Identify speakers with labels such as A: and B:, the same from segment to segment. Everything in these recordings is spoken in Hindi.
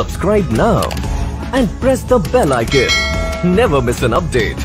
A: Subscribe now and press the bell icon. Never miss an update.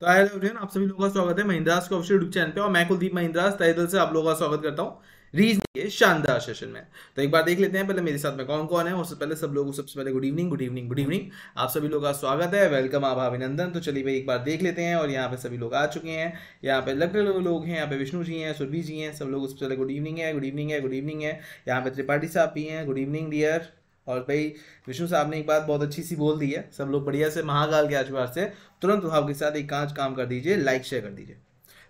A: तो आप सभी लोगों का स्वागत है महिंद्रास के ऑफिशियल यूट्यूब चैनल पे और मैं कुलदीप महिंद्रास तहे दिल से आप लोगों का स्वागत करता हूँ रीजनिंग के शानदार सेशन में तो एक बार देख लेते हैं पहले मेरे साथ में कौन कौन है उससे पहले सब लोगों सबसे पहले good evening good evening good evening आप सभी लोग का स्वागत है वेलकम आप अभिनंदन तो चलिए भाई एक बार देख लेते हैं और यहाँ पे सभी लोग आ चुके हैं यहाँ पे अलग अलग लोग हैं यहाँ पे विष्णु जी हैं सुरभि जी हैं सब लोग सबसे पहले गुड इवनिंग है गुड इवनिंग है गुड इवनिंग है यहाँ पे त्रिपाठी साहब भी हैं गुड इवनिंग डियर और भाई विष्णु साहब ने एक बात बहुत अच्छी सी बोल दी है सब लोग बढ़िया से महाकाल के आजवार से तुरंत भाव के साथ एक कांच काम कर दीजिए लाइक शेयर कर दीजिए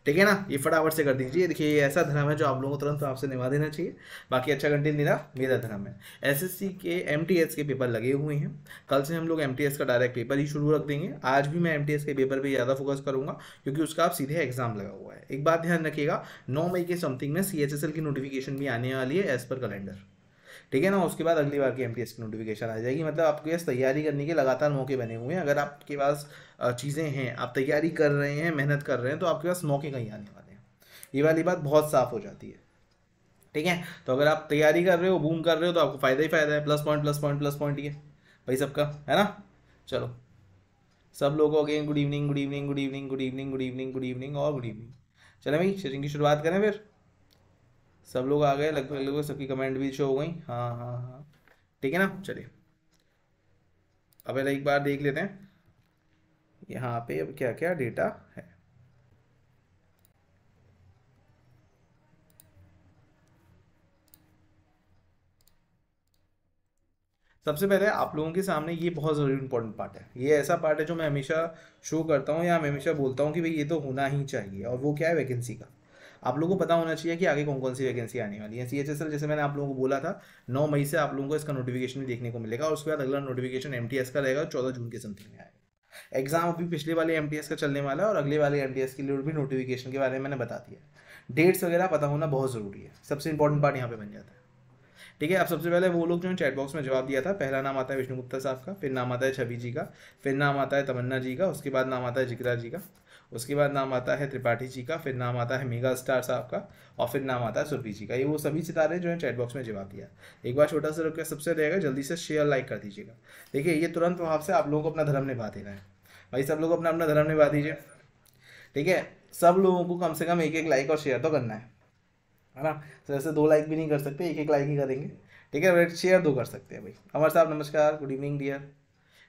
A: ठीक है ना ये फटाफट से कर दीजिए देखिए ये ऐसा धर्म है जो आप लोगों को तुरंत आपसे निभा देना चाहिए बाकी अच्छा कंटेंट देना मेरा धर्म है एसएससी के एमटीएस के पेपर लगे हुए हैं कल से हम लोग एमटीएस का डायरेक्ट पेपर ही शुरू रख देंगे आज भी मैं एमटीएस के पेपर पर ज़्यादा फोकस करूँगा क्योंकि उसका आप सीधे एग्जाम लगा हुआ है एक बात ध्यान रखिएगा नौ मई के समथिंग में सी की नोटिफिकेशन भी आने वाली है एज़ पर कैलेंडर ठीक है ना उसके बाद अगली बार की एम की नोटिफिकेशन आ जाएगी मतलब आपके पास तैयारी करने के लगातार मौके बने हुए हैं अगर आपके पास चीज़ें हैं आप तैयारी कर रहे हैं मेहनत कर रहे हैं तो आपके पास मौके कहीं आने वाले हैं ये वाली बात बहुत साफ हो जाती है ठीक है तो अगर आप तैयारी कर रहे हो बूम कर रहे हो तो आपको फ़ायदा ही फ़ायदा है plus point plus point plus point ये भाई सबका है ना चलो सब लोगों गए good evening good evening good evening good evening good evening good evening और गुड इवनिंग चले भाई शेयरिंग की शुरुआत करें फिर सब लोग आ गए लगभग लगभग सबकी कमेंट भी शो हो गई हाँ हाँ हाँ ठीक है ना चलिए अब एक बार देख लेते हैं यहाँ पे अब क्या क्या डेटा है सबसे पहले आप लोगों के सामने ये बहुत ज़रूरी इंपॉर्टेंट पार्ट है ये ऐसा पार्ट है जो मैं हमेशा शो करता हूँ या मैं हमेशा बोलता हूँ कि भाई ये तो होना ही चाहिए और वो क्या है वैकेंसी का आप लोगों को पता होना चाहिए कि आगे कौन कौन सी वैकेंसी आने वाली है सी एस जैसे मैंने आप लोगों को बोला था नौ मई से आप लोगों को इसका नोटिफिकेशन देखने को मिलेगा और उसके बाद अगला नोटिफिकेशन एम का रहेगा चौदह जून के समथिंग में आएगा एग्जाम अभी पिछले वाले एम का चलने वाला है और अगले वाले एम के लिए भी नोटिफिकेशन के बारे में मैंने बता दिया डेट्स वगैरह पता होना बहुत ज़रूरी है सबसे इंपॉर्टेंट पार्ट यहाँ पे बन जाता है ठीक है अब सबसे पहले वो लोग जो है चैटबॉक्स में जवाब दिया था पहला नाम आता है विष्णु गुप्ता साहब का फिर नाम आता है छवि जी का फिर नाम आता है तमन्ना जी का उसके बाद नाम आता है जिक्रा जी का उसके बाद नाम आता है त्रिपाठी जी का फिर नाम आता है मेगा स्टार साहब का और फिर नाम आता है सुरभि जी का ये वो सभी सितारे जो है चैटबॉक्स में जमा किया एक बार छोटा सा रुपया सबसे रहेगा जल्दी से शेयर लाइक कर दीजिएगा देखिए ये तुरंत वहाँ से आप लोगों को अपना धर्म निभा देना है भाई सब लोग अपना अपना धर्म निभा दीजिए ठीक है सब लोगों को कम से कम एक एक लाइक और शेयर तो करना है है ना तो ऐसे दो लाइक भी नहीं कर सकते एक एक लाइक ही करेंगे ठीक है शेयर दो कर सकते हैं भाई अमर साहब नमस्कार गुड इवनिंग डियर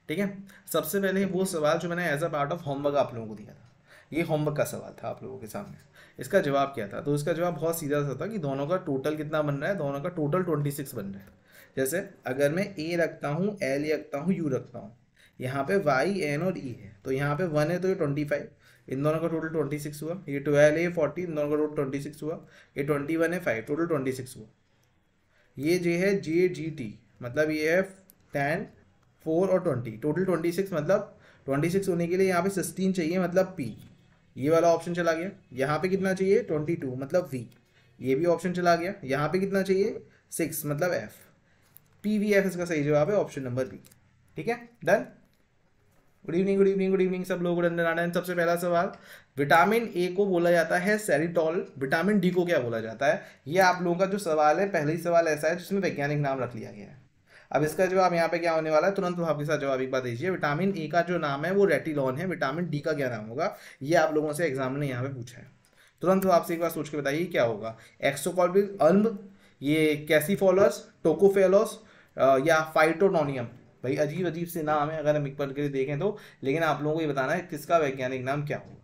A: ठीक है सबसे पहले वो सवाल जो मैंने as a part of homework आप लोगों को दिया था ये होमवर्क का सवाल था आप लोगों के सामने इसका जवाब क्या था तो इसका जवाब बहुत सीधा सा था कि दोनों का टोटल कितना बन रहा है दोनों का टोटल ट्वेंटी सिक्स बन रहा है जैसे अगर मैं ए रखता हूँ एल रखता हूँ यू रखता हूँ यहाँ पे वाई एन और ई e है तो यहाँ पे वन है तो ये ट्वेंटी फाइव इन दोनों का टोटल ट्वेंटी सिक्स हुआ ये ट्वेल्व है फोर्टी इन दोनों का टोटल ट्वेंटी सिक्स हुआ ये ट्वेंटी वन है फाइव टोटल ट्वेंटी सिक्स हुआ ये जे है जे जी टी मतलब ये है टेन फोर और ट्वेंटी टोटल ट्वेंटी सिक्स मतलब ट्वेंटी सिक्स होने के लिए यहाँ पे सिक्सटीन चाहिए मतलब पी ये वाला ऑप्शन चला गया यहाँ पे कितना चाहिए ट्वेंटी टू मतलब वी ये भी ऑप्शन चला गया यहाँ पे कितना चाहिए सिक्स मतलब एफ पी वी एफ इसका सही जवाब है ऑप्शन नंबर बी ठीक है done good evening good evening good evening सब लोग गुड अंदर आना है सबसे पहला सवाल विटामिन ए को बोला जाता है सेरिटॉल विटामिन डी को क्या बोला जाता है ये आप लोगों का जो सवाल है पहले ही सवाल ऐसा है जिसमें वैज्ञानिक नाम रख लिया गया है अब इसका जवाब यहाँ पे क्या होने वाला है तुरंत आपके साथ जवाब एक बार दीजिए विटामिन ए का जो नाम है वो रेटिलॉन है विटामिन डी का क्या नाम होगा ये आप लोगों से एग्जाम ने यहाँ पे पूछा है तुरंत आपसे एक बार सोच के बताइए क्या होगा एक्सोकॉल्बिक अल्ब ये कैसीफॉलस टोकोफेलोस या फाइटोनोनियम भाई अजीब अजीब से नाम है अगर हम एक पल के लिए देखें तो लेकिन आप लोगों को ये बताना है किसका वैज्ञानिक नाम क्या होगा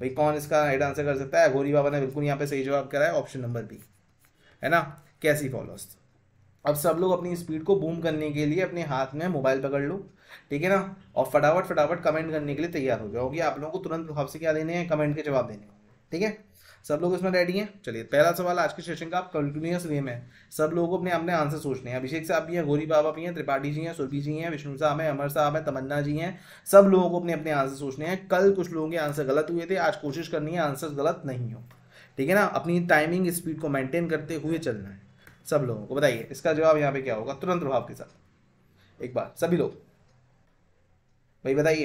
A: भाई कौन इसका राइट आंसर कर सकता है घोरी बाबा ने बिल्कुल यहाँ पे सही जवाब करा है ऑप्शन नंबर बी है ना कैसी फॉलोस्ट अब सब लोग अपनी स्पीड को बूम करने के लिए अपने हाथ में मोबाइल पकड़ लो ठीक है ना और फटाफट फटाफट कमेंट करने के लिए तैयार हो जाओगे आप लोगों को तुरंत भाव से क्या देने हैं कमेंट के जवाब देने ठीक है सब लोग इसमें रेडी हैं चलिए पहला सवाल आज के सेशन का आप कंटिन्यूस वे में सब लोगों को अपने अपने आंसर सोचने हैं अभिषेक साहब भी हैं गोरी बाबा भी हैं त्रिपाठी जी हैं सुरभि जी हैं विष्णु साहब हैं अमर साहब हैं तमन्ना जी हैं सब लोगों को अपने अपने आंसर सोचने हैं कल कुछ लोगों के आंसर गलत हुए थे आज कोशिश करनी है आंसर गलत नहीं हो ठीक है ना अपनी टाइमिंग स्पीड को मेंटेन करते हुए चलना है सब लोगों को बताइए इसका जवाब यहाँ पे क्या होगा तुरंत प्रभाव के साथ एक बार सभी लोग भाई बताइए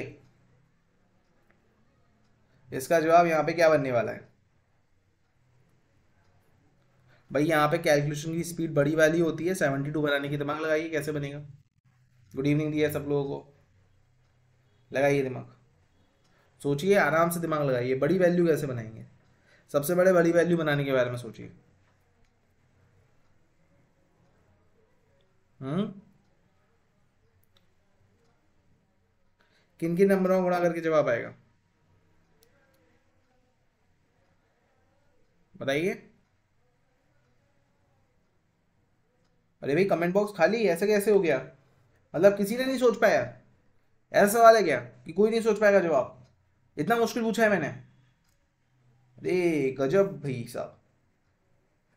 A: इसका जवाब यहाँ पे क्या बनने वाला है भाई यहाँ पे कैलकुलेशन की स्पीड बड़ी वाली होती है सेवेंटी टू बनाने की दिमाग लगाइए कैसे बनेगा गुड इवनिंग दिया सब लोगों को लगाइए दिमाग सोचिए आराम से दिमाग लगाइए बड़ी वैल्यू कैसे बनाएंगे सबसे बड़े बड़ी वैल्यू बनाने के बारे में सोचिए हम्म? किन किन नंबरों को गुणा करके जवाब आएगा बताइए अरे भाई कमेंट बॉक्स खाली ऐसे कैसे हो गया मतलब किसी ने नहीं सोच पाया ऐसा सवाल है क्या कि कोई नहीं सोच पाएगा जवाब इतना मुश्किल पूछा है मैंने अरे गजब भाई साहब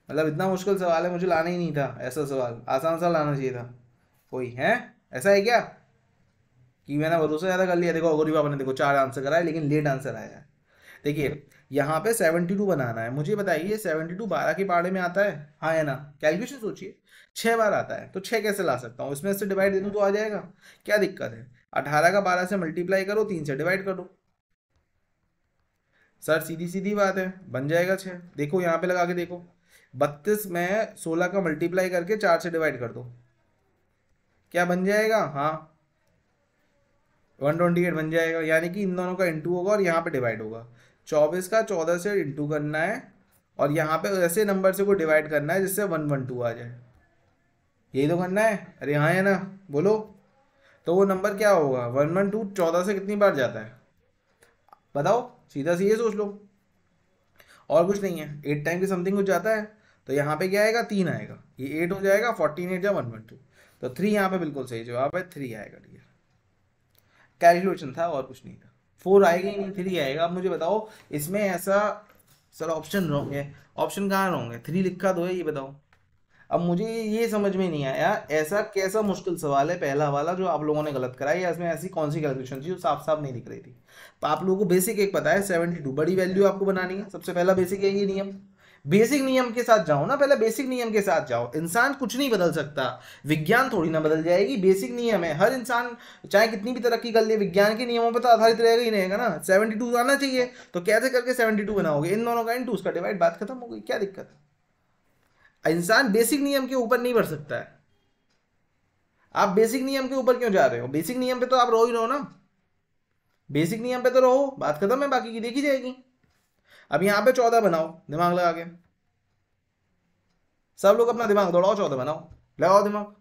A: मतलब इतना मुश्किल सवाल है मुझे लाना ही नहीं था ऐसा सवाल आसान सा लाना चाहिए था कोई है ऐसा है क्या कि मैंने भरोसा ज़्यादा कर लिया देखो गौरी बाबा ने देखो चार आंसर कराया लेकिन लेट आंसर आया है देखिए यहाँ पे सेवेंटी टू बनाना है मुझे बताइए सेवेंटी टू बारह के पारे में आता है हाँ है ना कैलकुलेशन सोचिए छः बार आता है तो छः कैसे ला सकता हूँ इसमें से डिवाइड दे दूँ तो आ जाएगा क्या दिक्कत है अठारह का बारह से मल्टीप्लाई करो तीन से डिवाइड करो सर सीधी सीधी बात है बन जाएगा छः देखो यहाँ पे लगा के देखो बत्तीस में सोलह का मल्टीप्लाई करके चार से डिवाइड कर दो क्या बन जाएगा हाँ वन ट्वेंटी एट बन जाएगा यानी कि इन दोनों का इंटू होगा और यहाँ पे डिवाइड होगा चौबीस का चौदह से इंटू करना है और यहाँ पे ऐसे नंबर से कोई डिवाइड करना है जिससे वन वन टू आ जाए यही तो करना है अरे हाँ है ना बोलो तो वो नंबर क्या होगा वन वन टू चौदह से कितनी बार जाता है बताओ सीधा सी ये सोच लो और कुछ नहीं है एट टाइम की समथिंग कुछ जाता है तो यहाँ पे क्या आएगा तीन आएगा ये एट हो जाएगा फोर्टीन एट या वन वन टू तो थ्री यहाँ पे बिल्कुल सही जवाब है थ्री आएगा है कैलकुलेशन था और कुछ नहीं था फोर आएगा नहीं थ्री आएगा अब मुझे बताओ इसमें ऐसा सर ऑप्शन रॉन्ग है ऑप्शन कहाँ रॉन्ग है थ्री लिखा दो है ये बताओ अब मुझे ये समझ में नहीं आया ऐसा कैसा मुश्किल सवाल है पहला वाला जो आप लोगों ने गलत कराया या इसमें ऐसी कौन सी कैलकुलेशन थी जो साफ साफ नहीं दिख रही थी तो आप लोगों को बेसिक एक पता है सेवेंटी टू बड़ी वैल्यू आपको बनानी है सबसे पहला बेसिक ये नियम बेसिक नियम के साथ जाओ ना पहले बेसिक नियम के साथ जाओ इंसान कुछ नहीं बदल सकता विज्ञान थोड़ी ना बदल जाएगी बेसिक नियम है हर इंसान चाहे कितनी भी तरक्की कर ले विज्ञान के नियमों पर तो आधारित रहेगा ही रहेगा ना सेवेंटी टू आना चाहिए तो कैसे करके सेवेंटी टू बनाओगे इन दोनों का इन टू उसका डिवाइड बात खत्म हो गई क्या दिक्कत है इंसान बेसिक नियम के ऊपर नहीं बढ़ सकता है आप बेसिक नियम के ऊपर क्यों जा रहे हो बेसिक नियम पे तो आप रहो ही रहो ना बेसिक नियम पे तो रहो बात खत्म है बाकी की देखी जाएगी अब यहां पे चौदह बनाओ दिमाग लगा के सब लोग अपना दिमाग दौड़ाओ चौदह बनाओ लगाओ दिमाग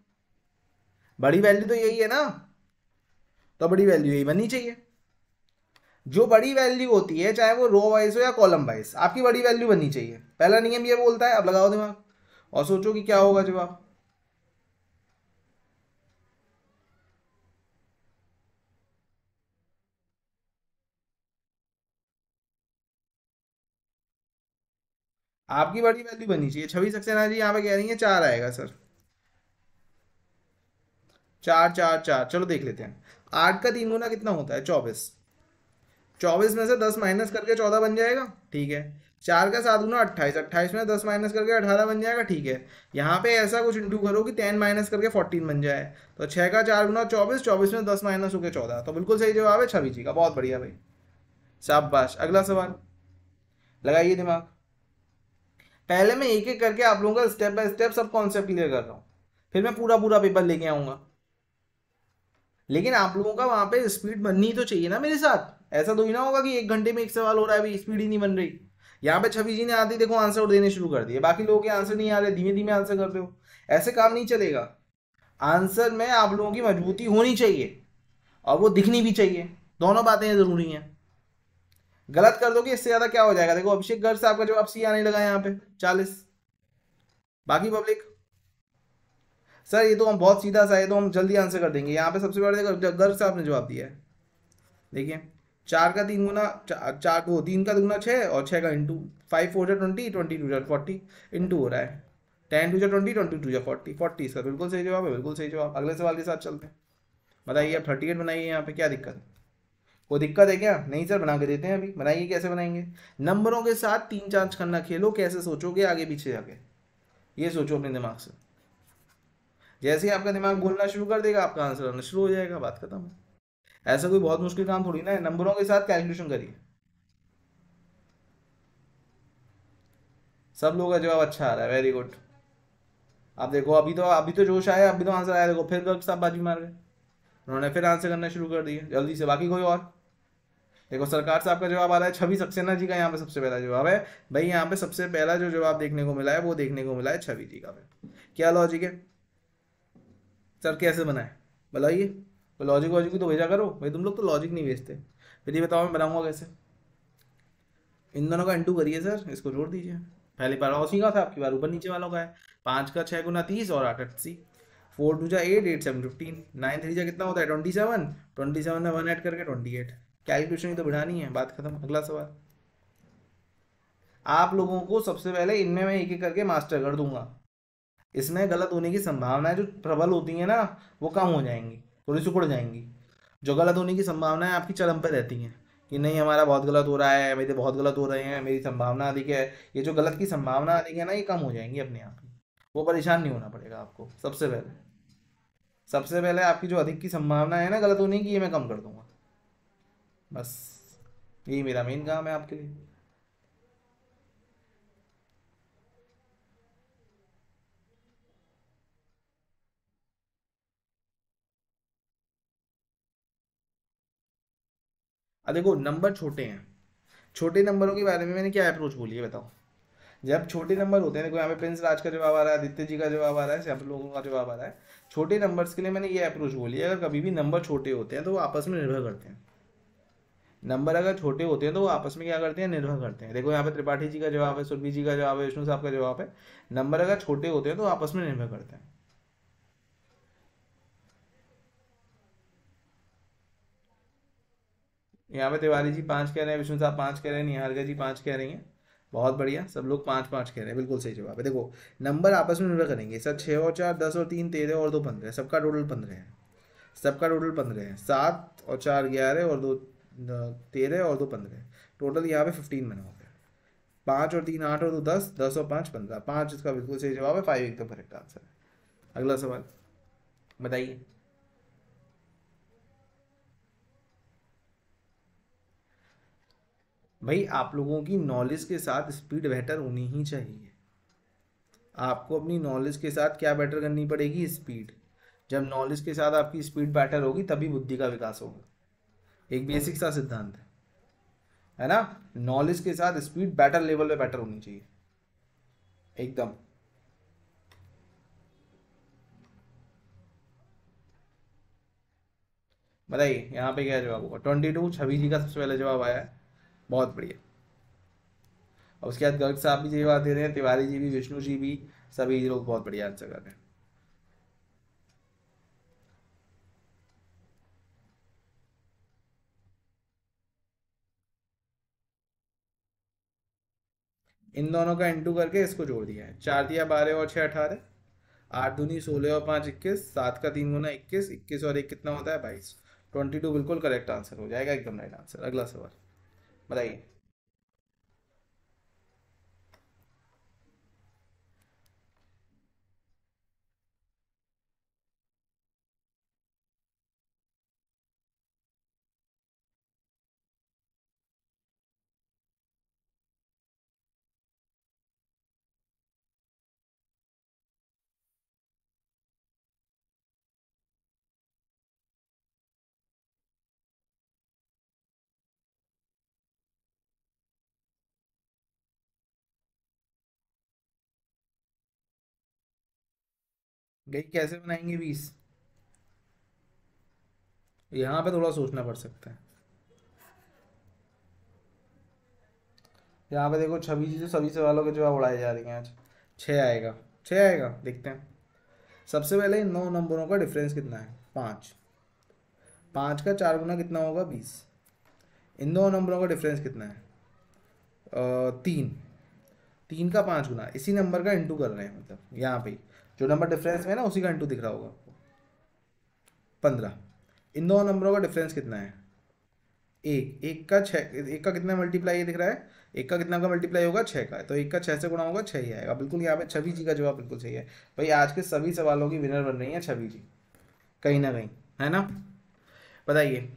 A: बड़ी वैल्यू तो यही है ना तो बड़ी वैल्यू यही बननी चाहिए जो बड़ी वैल्यू होती है चाहे वो रो वाइज हो या कॉलम वाइज आपकी बड़ी वैल्यू बननी चाहिए पहला नियम ये बोलता है अब लगाओ दिमाग और सोचो कि क्या होगा जवाब आपकी बड़ी वैल्यू बननी चाहिए छवि सक्सेना जी यहाँ पे कह रही है चार आएगा सर चार चार चार चलो देख लेते हैं आठ का तीन गुना कितना होता है चौबीस चौबीस में से दस माइनस करके चौदह बन जाएगा ठीक है चार का सात गुना अट्ठाईस अट्ठाईस में दस माइनस करके अठारह बन जाएगा ठीक है यहाँ पे ऐसा कुछ इंटू करो कि टेन माइनस करके फोर्टीन बन जाए तो छः का चार गुना चौबीस चौबीस में दस माइनस होकर चौदह तो बिल्कुल सही जवाब है छवि जी का बहुत बढ़िया भाई शाबाश अगला सवाल लगाइए दिमाग पहले मैं एक एक करके आप लोगों का स्टेप बाय स्टेप सब कॉन्सेप्ट क्लियर कर रहा हूँ फिर मैं पूरा पूरा पेपर लेके आऊंगा लेकिन आप लोगों का वहाँ पे स्पीड बननी तो चाहिए ना मेरे साथ ऐसा तो ही ना होगा कि एक घंटे में एक सवाल हो रहा है अभी स्पीड ही नहीं बन रही यहाँ पे छवि जी ने आते देखो आंसर देने शुरू कर दिए बाकी लोगों के आंसर नहीं आ रहे धीमे धीमे आंसर कर रहे हो ऐसे काम नहीं चलेगा आंसर में आप लोगों की मजबूती होनी चाहिए और वो दिखनी भी चाहिए दोनों बातें ज़रूरी हैं गलत कर दोगे इससे ज्यादा क्या हो जाएगा देखो अभिषेक गर्ग साहब का जवाब सी आने लगा यहाँ पे चालीस बाकी पब्लिक सर ये तो हम बहुत सीधा सा है तो हम जल्दी आंसर कर देंगे यहाँ पे सबसे पहले गर्ग साहब ने जवाब दिया है देखिए चार का तीन गुना चार को तीन का दुगुना छः और छः का इंटू फाइव फोर जै ट्वेंटी ट्वेंटी टू जै फोर्टी इंटू हो रहा है टेन टू जै ट्वेंटी ट्वेंटी टू जै फोर्टी फोर्टी सर बिल्कुल सही जवाब है बिल्कुल सही जवाब अगले सवाल के साथ चलते हैं बताइए आप थर्टी एट बनाइए यहाँ पे क्या दिक्कत है कोई दिक्कत है क्या नहीं सर बना के देते हैं अभी बनाइए कैसे बनाएंगे नंबरों के साथ तीन चांस करना खेलो कैसे सोचोगे आगे पीछे जाके ये सोचो अपने दिमाग से जैसे ही आपका दिमाग घूलना शुरू कर देगा आपका आंसर आना शुरू हो जाएगा बात खत्म है ऐसा कोई बहुत मुश्किल काम थोड़ी ना है नंबरों के साथ कैलकुलेशन करिए सब लोगों का जवाब अच्छा आ रहा है वेरी गुड आप देखो अभी तो अभी तो जोश आया अभी तो आंसर आया देखो फिर गलत साहब बाजी मार गए उन्होंने फिर आंसर करना शुरू कर दिया जल्दी से बाकी कोई और देखो सरकार से आपका जवाब आ रहा है छवि सक्सेना जी का यहाँ पे सबसे पहला जवाब है भाई यहाँ पे सबसे पहला जो जवाब देखने को मिला है वो देखने को मिला है छवि जी का क्या लॉजिक है सर कैसे बनाए बताइए लॉजिक तो वॉजिक तो भेजा करो भाई तुम लोग तो लॉजिक नहीं भेजते फिर ये बताओ मैं बनाऊंगा कैसे इन दोनों का इंटू करिए सर इसको जोड़ दीजिए पहली बार उसी का था आपकी बार ऊपर नीचे वालों का है पाँच का छः गुना तीस और आठ अस्सी फोर टू जा eight eight seven fifteen nine three जा कितना होता है ट्वेंटी सेवन ट्वेंटी सेवन में वन ऐड करके ट्वेंटी एट कैलकुलेशन ही तो बढ़ानी है बात खत्म अगला सवाल आप लोगों को सबसे पहले इनमें मैं एक एक करके मास्टर कर दूंगा इसमें गलत होने की संभावनाएं जो प्रबल होती है ना वो कम हो जाएंगी थोड़ी सुकड़ जाएंगी जो गलत होने की संभावनाएं आपकी चरम पर रहती है कि नहीं हमारा बहुत गलत हो रहा है मेरे बहुत गलत हो रहे हैं मेरी संभावना अधिक है ये जो गलत की संभावना अधिक है ना ये कम हो जाएंगी अपने आप ही वो परेशान नहीं होना पड़ेगा आपको सबसे पहले सबसे पहले आपकी जो अधिक की संभावना है ना गलत होने की ये मैं कम कर दूंगा बस यही मेरा मेन काम है आपके लिए देखो नंबर छोटे हैं छोटे नंबरों के बारे में मैंने क्या अप्रोच बोली है बताओ जब छोटे नंबर होते हैं देखो यहाँ पे प्रिंस राज का जवाब आ रहा है आदित्य जी का जवाब आ रहा है सब लोगों का जवाब आ रहा है छोटे नंबर्स के लिए मैंने ये अप्रोच बोली है अगर कभी भी नंबर छोटे होते हैं तो वो आपस में निर्भर करते हैं नंबर अगर छोटे होते हैं तो वो आपस में क्या करते हैं निर्भर करते हैं देखो यहाँ पे त्रिपाठी जी का जवाब है सुरभि जी का जवाब है विष्णु साहब का जवाब है नंबर अगर छोटे होते हैं तो आपस में निर्भर करते हैं यहाँ पे तिवारी जी पांच कह रहे हैं विष्णु साहब पांच कह रहे हैं निहारगा जी पांच कह रही हैं बहुत बढ़िया सब लोग पांच पांच कह रहे हैं बिल्कुल सही जवाब है देखो नंबर आपस में निर्भर करेंगे सर छः और चार दस और तीन तेरह और दो पंद्रह सबका टोटल पंद्रह है सबका टोटल पंद्रह है सात और चार ग्यारह और दो तेरह और दो पंद्रह टोटल यहाँ पे फिफ्टीन मैंने हो गया पाँच और तीन आठ और दो दस दस और पाँच पंद्रह पाँच इसका बिल्कुल सही जवाब है फाइव एकदम करेक्ट आंसर है अगला सवाल बताइए भाई आप लोगों की नॉलेज के साथ स्पीड बेटर होनी ही चाहिए आपको अपनी नॉलेज के साथ क्या बेटर करनी पड़ेगी स्पीड जब नॉलेज के साथ आपकी स्पीड बेटर होगी तभी बुद्धि का विकास होगा एक बेसिक सा सिद्धांत है है ना नॉलेज के साथ स्पीड बेटर लेवल पे बेटर होनी चाहिए एकदम बताइए यहाँ पे क्या जवाब होगा ट्वेंटी टू छवि जी का सबसे पहले जवाब आया है बहुत बढ़िया और उसके बाद गर्ग साहब भी जवाब दे रहे हैं तिवारी जी भी विष्णु जी भी सभी लोग बहुत बढ़िया आंसर कर रहे हैं इन दोनों का इंटू करके इसको जोड़ दिया है चार दिया बारह और छः अठारह आठ दूनी सोलह और पाँच इक्कीस सात का तीन गुना इक्कीस इक्कीस और एक कितना होता है बाईस ट्वेंटी टू बिल्कुल करेक्ट आंसर हो जाएगा एकदम राइट आंसर अगला सवाल बताइए गई कैसे बनाएंगे बीस यहाँ पे थोड़ा सोचना पड़ सकता है यहाँ पे देखो छब्बीस जो सभी सवालों के जवाब उड़ाए जा रहे हैं आज छः आएगा छः आएगा देखते हैं सबसे पहले इन नौ नंबरों का डिफरेंस कितना है पाँच पाँच का चार गुना कितना होगा बीस इन दो नंबरों का डिफरेंस कितना है आ, तीन तीन का पाँच गुना इसी नंबर का इंटू कर रहे हैं मतलब यहाँ पे जो नंबर डिफरेंस में है ना उसी का इंटू दिख रहा होगा आपको पंद्रह इन दोनों नंबरों का डिफरेंस कितना है एक एक का छः एक का कितना मल्टीप्लाई ये दिख रहा है एक का कितना का मल्टीप्लाई होगा छः का तो एक का छः से गुणा होगा छः ही आएगा बिल्कुल यहाँ पे छवि जी का जवाब बिल्कुल सही है भाई आज के सभी सवालों की विनर बन रही है छवि जी कहीं ना कहीं है ना बताइए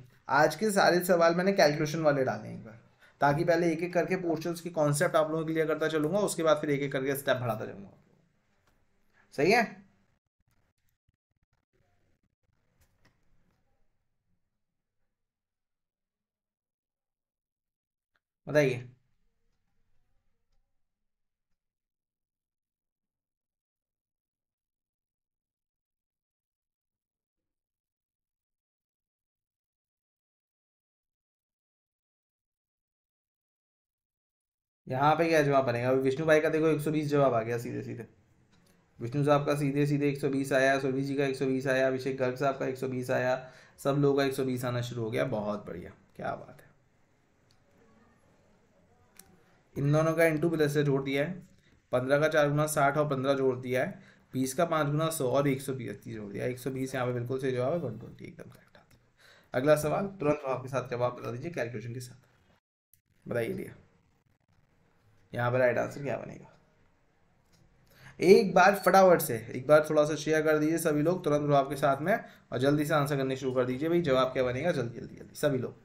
A: आज के सारे सवाल मैंने कैलकुलेशन वाले डाले एक बार ताकि पहले एक एक करके पोर्शन के कॉन्सेप्ट आप लोगों के लिए करता चलूंगा उसके बाद फिर एक एक करके स्टेप बढ़ाता जाऊंगा सही है बताइए यहाँ पे क्या जवाब बनेगा विष्णु भाई का देखो 120 जवाब आ गया सीधे सीधे विष्णु साहब का सीधे सीधे 120 आया सुरभि जी का 120 आया अभिषेक गर्ग साहब का 120 आया सब लोगों का 120 आना शुरू हो गया बहुत बढ़िया क्या बात है इन दोनों का इंटू प्लस से जोड़ दिया है पंद्रह का चार गुना साठ और पंद्रह जोड़ दिया है बीस का पाँच गुना सौ और एक सौ बीस जोड़ दिया एक सौ बीस यहाँ पे बिल्कुल सही जवाब है वन ट्वेंटी एकदम करेक्ट अगला सवाल तुरंत आपके साथ जवाब बता दीजिए कैलकुलेशन के साथ बताइए लिया यहाँ पर राइट आंसर क्या बनेगा एक बार फटाफट से एक बार थोड़ा सा शेयर कर दीजिए सभी लोग तुरंत रुआब के साथ में और जल्दी से आंसर करने शुरू कर दीजिए भाई जवाब क्या बनेगा जल्दी जल्दी जल्दी सभी लोग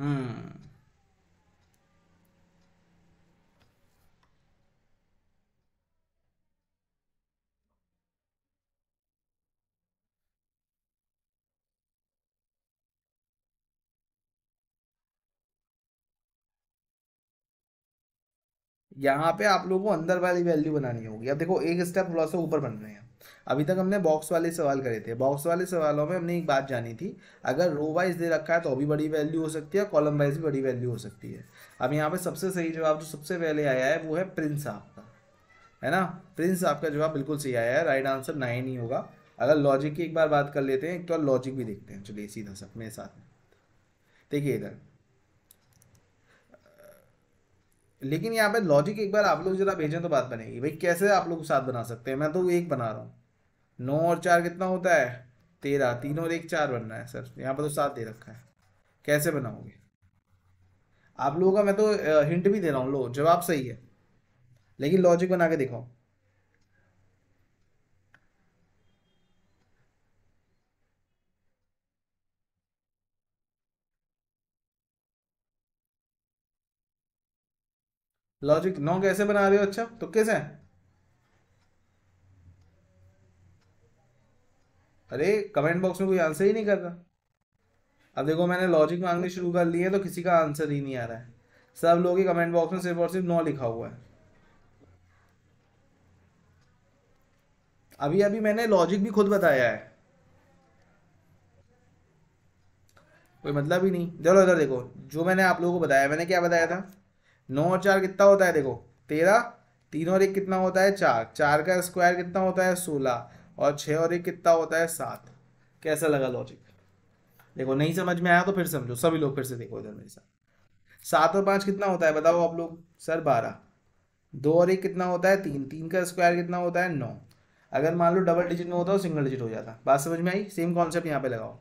A: हम्म यहाँ पे आप लोगों को अंदर वाली वैल्यू बनानी होगी अब देखो एक स्टेप थोड़ा सा ऊपर बन रहे हैं अभी तक हमने बॉक्स वाले सवाल करे थे बॉक्स वाले सवालों में हमने एक बात जानी थी अगर रो वाइज दे रखा है तो अभी बड़ी वैल्यू हो सकती है कॉलम वाइज भी बड़ी वैल्यू हो सकती है अब यहाँ पे सबसे सही जवाब जो सबसे पहले आया है वो है प्रिंस आपका है ना प्रिंस आपका जवाब बिल्कुल सही आया है राइट आंसर नाइन ही होगा अगर लॉजिक की एक बार बात कर लेते हैं एक तो लॉजिक भी देखते हैं चलिए सीधा सब मेरे साथ में देखिए इधर लेकिन यहाँ पे लॉजिक एक बार आप लोग जरा भेजें तो बात बनेगी भाई कैसे आप लोग साथ बना सकते हैं मैं तो एक बना रहा हूँ नौ और चार कितना होता है तेरह तीन और एक चार बनना है सर यहाँ पर तो सात दे रखा है कैसे बनाओगे आप लोगों का मैं तो हिंट भी दे रहा हूँ लो जवाब सही है लेकिन लॉजिक बना के दिखाओ लॉजिक नौ कैसे बना रहे हो अच्छा तो कैसे अरे कमेंट बॉक्स में कोई आंसर ही नहीं कर रहा अब देखो मैंने लॉजिक मांगनी शुरू कर ली है तो किसी का आंसर ही नहीं आ रहा है सब लोग ही कमेंट बॉक्स में सिर्फ और सिर्फ नौ लिखा हुआ है अभी अभी मैंने लॉजिक भी खुद बताया है कोई मतलब ही नहीं चलो इधर देखो जो मैंने आप लोगों को बताया मैंने क्या बताया था नौ और चार कितना होता है देखो तेरह तीन और एक कितना होता है चार चार का स्क्वायर कितना होता है सोलह और छः और एक कितना होता है सात कैसा लगा लॉजिक देखो नहीं समझ में आया तो फिर समझो सभी लोग फिर से देखो इधर मेरे साथ सात और पाँच कितना होता है बताओ आप लोग सर बारह दो और एक कितना होता है तीन तीन का स्क्वायर कितना होता है नौ अगर मान लो डबल डिजिट में होता तो सिंगल डिजिट हो जाता बात समझ में आई सेम कॉन्सेप्ट यहाँ पे लगाओ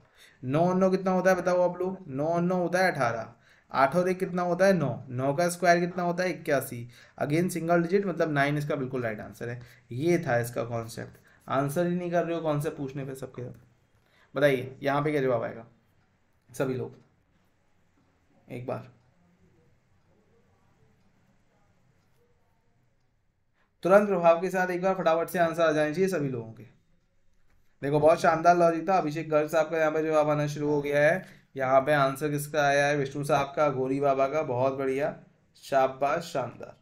A: नौ और नौ कितना होता है बताओ आप लोग नौ और नौ होता है अठारह आठ और एक कितना होता है नौ नौ का स्क्वायर कितना होता है इक्यासी अगेन सिंगल डिजिट मतलब नाइन इसका बिल्कुल राइट आंसर है ये था इसका कॉन्सेप्ट आंसर ही नहीं कर रहे हो कॉन्सेप्ट पूछने पे सबके बताइए यहाँ पे क्या जवाब आएगा सभी लोग एक बार तुरंत प्रभाव के साथ एक बार फटाफट से आंसर आ जाने चाहिए सभी लोगों के देखो बहुत शानदार लॉजिक था अभिषेक गर्ग साहब का यहाँ पे जवाब आना शुरू हो गया है यहाँ पे आंसर किसका आया है विष्णु साहब का गोरी बाबा का बहुत बढ़िया शाबाश शानदार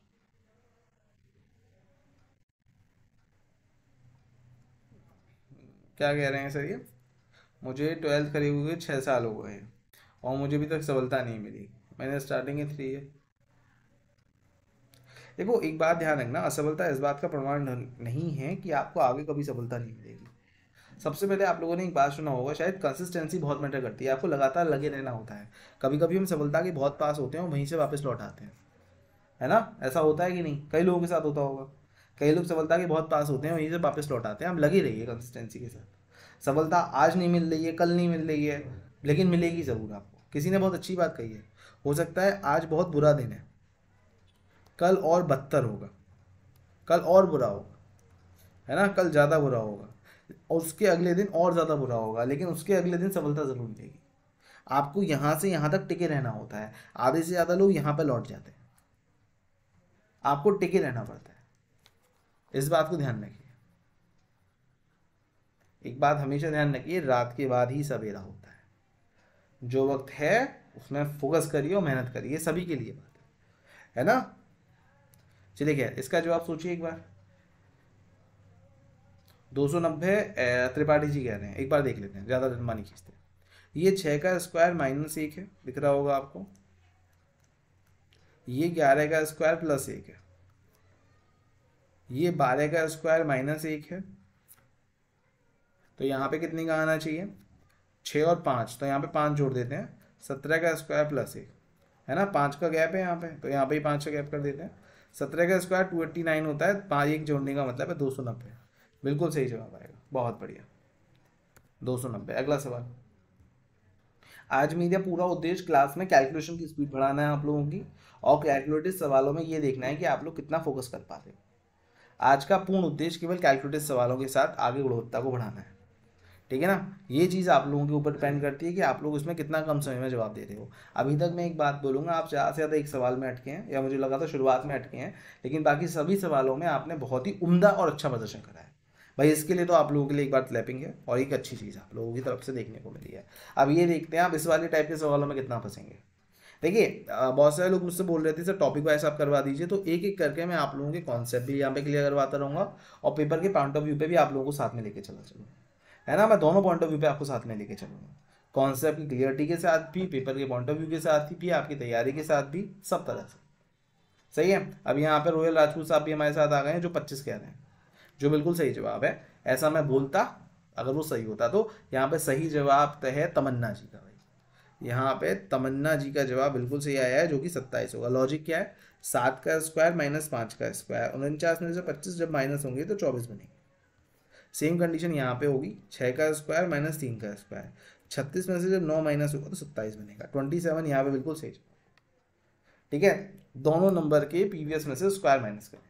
A: क्या कह रहे हैं सर ये मुझे ट्वेल्थ करीब हुए छः साल हो गए हैं और मुझे अभी तक सफलता नहीं मिली मैंने स्टार्टिंग ही थ्री है देखो एक बात ध्यान रखना असफलता इस बात का प्रमाण नहीं है कि आपको आगे कभी सफलता नहीं मिली सबसे पहले आप लोगों ने एक बात सुना होगा शायद कंसिस्टेंसी बहुत मैटर करती है आपको लगातार लगे रहना होता है कभी कभी हम सफलता के बहुत पास होते हैं वहीं से वापस लौट आते हैं है ना ऐसा होता है कि नहीं कई लोगों के साथ होता होगा कई लोग सफलता के बहुत पास होते हैं वहीं से वापस लौट आते हैं हम लगे रहिए कंसिस्टेंसी के साथ सफलता आज नहीं मिल रही है कल नहीं मिल रही है लेकिन मिलेगी ज़रूर आपको किसी ने बहुत अच्छी बात कही है हो सकता है आज बहुत बुरा दिन है कल और बदतर होगा कल और बुरा होगा है ना कल ज़्यादा बुरा होगा और उसके अगले दिन और ज़्यादा बुरा होगा लेकिन उसके अगले दिन सफलता ज़रूर मिलेगी आपको यहाँ से यहाँ तक टिके रहना होता है आधे से ज़्यादा लोग यहाँ पर लौट जाते हैं आपको टिके रहना पड़ता है इस बात को ध्यान रखिए एक बात हमेशा ध्यान रखिए रात के बाद ही सवेरा होता है जो वक्त है उसमें फोकस करिए और मेहनत करिए सभी के लिए बात है ना चलिए खैर इसका जवाब सोचिए एक बार दो सौ नब्बे त्रिपाठी जी कह रहे हैं एक बार देख लेते हैं ज़्यादा लंबा नहीं खींचते ये छः का स्क्वायर माइनस एक है दिख रहा होगा आपको ये ग्यारह का स्क्वायर प्लस एक है ये बारह का स्क्वायर माइनस एक है तो यहाँ पे कितने का आना चाहिए छः और पाँच तो यहाँ पे पाँच जोड़ देते हैं सत्रह का स्क्वायर प्लस एक है ना पाँच का गैप है यहाँ पे तो यहाँ पे ही पाँच का गैप कर देते हैं सत्रह का स्क्वायर टू एट्टी नाइन होता है पाँच एक जोड़ने का मतलब है दो सौ नब्बे बिल्कुल सही जवाब आएगा बहुत बढ़िया दो सौ नब्बे अगला सवाल आज मीडिया पूरा उद्देश्य क्लास में कैलकुलेशन की स्पीड बढ़ाना है आप लोगों की और कैलकुलेटिव सवालों में ये देखना है कि आप लोग कितना फोकस कर पाते हो आज का पूर्ण उद्देश्य केवल कैलकुलेटिव सवालों के साथ आगे गुणवत्ता को बढ़ाना है ठीक है ना ये चीज़ आप लोगों के ऊपर डिपेंड करती है कि आप लोग इसमें कितना कम समय में जवाब दे रहे हो अभी तक मैं एक बात बोलूँगा आप ज़्यादा से ज़्यादा एक सवाल में अटके हैं या मुझे लगा था शुरुआत में अटके हैं लेकिन बाकी सभी सवालों में आपने बहुत ही उमदा और अच्छा प्रदर्शन करा है भाई इसके लिए तो आप लोगों के लिए एक बार स्लैपिंग है और एक अच्छी चीज़ आप लोगों की तरफ से देखने को मिली है अब ये देखते हैं आप इस वाले टाइप के सवालों में कितना फंसेंगे देखिए बहुत सारे लोग मुझसे बोल रहे थे सर टॉपिक वाइज आप करवा दीजिए तो एक एक करके मैं आप लोगों के कॉन्सेप्ट भी यहाँ पे क्लियर करवाता रहूँगा और पेपर के पॉइंट ऑफ व्यू पे भी आप लोगों को साथ में लेके चला चलूँगा है ना मैं दोनों पॉइंट ऑफ व्यू पे आपको साथ में लेके चलूँगा कॉन्सेप्ट की क्लियरिटी के साथ भी पेपर के पॉइंट ऑफ व्यू के साथ भी आपकी तैयारी के साथ भी सब तरह से सही है अब यहाँ पर रोयल राजपूत साहब भी हमारे साथ आ गए हैं जो पच्चीस कह रहे हैं जो बिल्कुल सही जवाब है ऐसा मैं बोलता अगर वो सही होता तो यहाँ पे सही जवाब तो है तमन्ना जी का भाई यहाँ पे तमन्ना जी का जवाब बिल्कुल सही आया है जो कि सत्ताईस होगा लॉजिक क्या है सात का स्क्वायर माइनस पाँच का स्क्वायर उनचास में से पच्चीस जब माइनस होंगे तो चौबीस बनेंगे सेम कंडीशन यहाँ पे होगी छः का स्क्वायर माइनस तीन का स्क्वायर छत्तीस में से जब नौ माइनस होगा तो सत्ताईस बनेगा ट्वेंटी सेवन यहाँ पे बिल्कुल सही ठीक है दोनों नंबर के पीवीएस में से स्क्वायर माइनस करें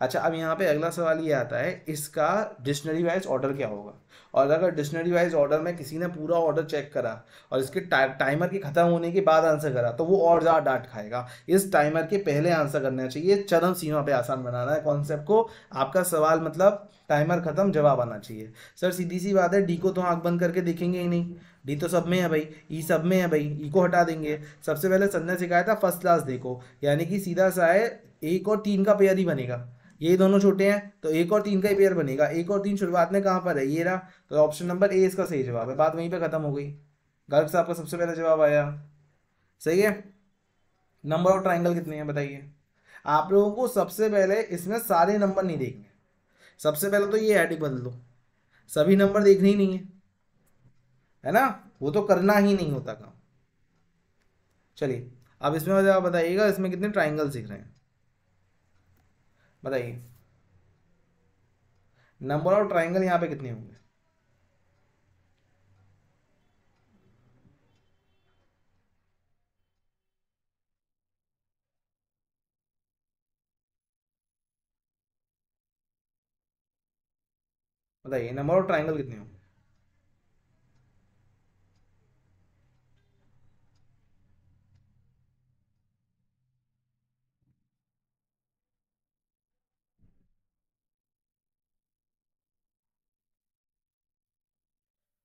A: अच्छा अब यहाँ पे अगला सवाल ये आता है इसका डिक्शनरी वाइज ऑर्डर क्या होगा और अगर डिक्शनरी वाइज ऑर्डर में किसी ने पूरा ऑर्डर चेक करा और इसके टा, टाइमर के ख़त्म होने के बाद आंसर करा तो वो और ज़्यादा डांट खाएगा इस टाइमर के पहले आंसर करना चाहिए चरम सीमा पे आसान बनाना है कॉन्सेप्ट को आपका सवाल मतलब टाइमर ख़त्म जवाब आना चाहिए सर सीधी सी बात है डी को तो आँख बंद करके देखेंगे ही नहीं डी तो सब में है भाई ई e सब में है भाई ई e को हटा देंगे सबसे पहले सर ने सिखाया था फर्स्ट क्लास देखो यानी कि सीधा सा है एक और तीन का पेयर ही बनेगा ये दोनों छोटे हैं तो एक और तीन का ही पेयर बनेगा एक और तीन शुरुआत में कहाँ पर है ये रहा तो ऑप्शन नंबर ए इसका सही जवाब है बात वहीं पर खत्म हो गई गर्ग साहब का सबसे पहला जवाब आया सही है नंबर ऑफ ट्राइंगल कितने हैं बताइए आप लोगों को सबसे पहले इसमें सारे नंबर नहीं देखने सबसे पहले तो ये हेडिंग बदल दो सभी नंबर देखने ही नहीं है है ना वो तो करना ही नहीं होता काम चलिए अब इसमें आप बताइएगा इसमें कितने ट्राइंगल्स दिख रहे हैं बताइए नंबर ऑफ ट्राइंगल यहाँ पे कितने होंगे बताइए नंबर ऑफ ट्राइंगल कितने होंगे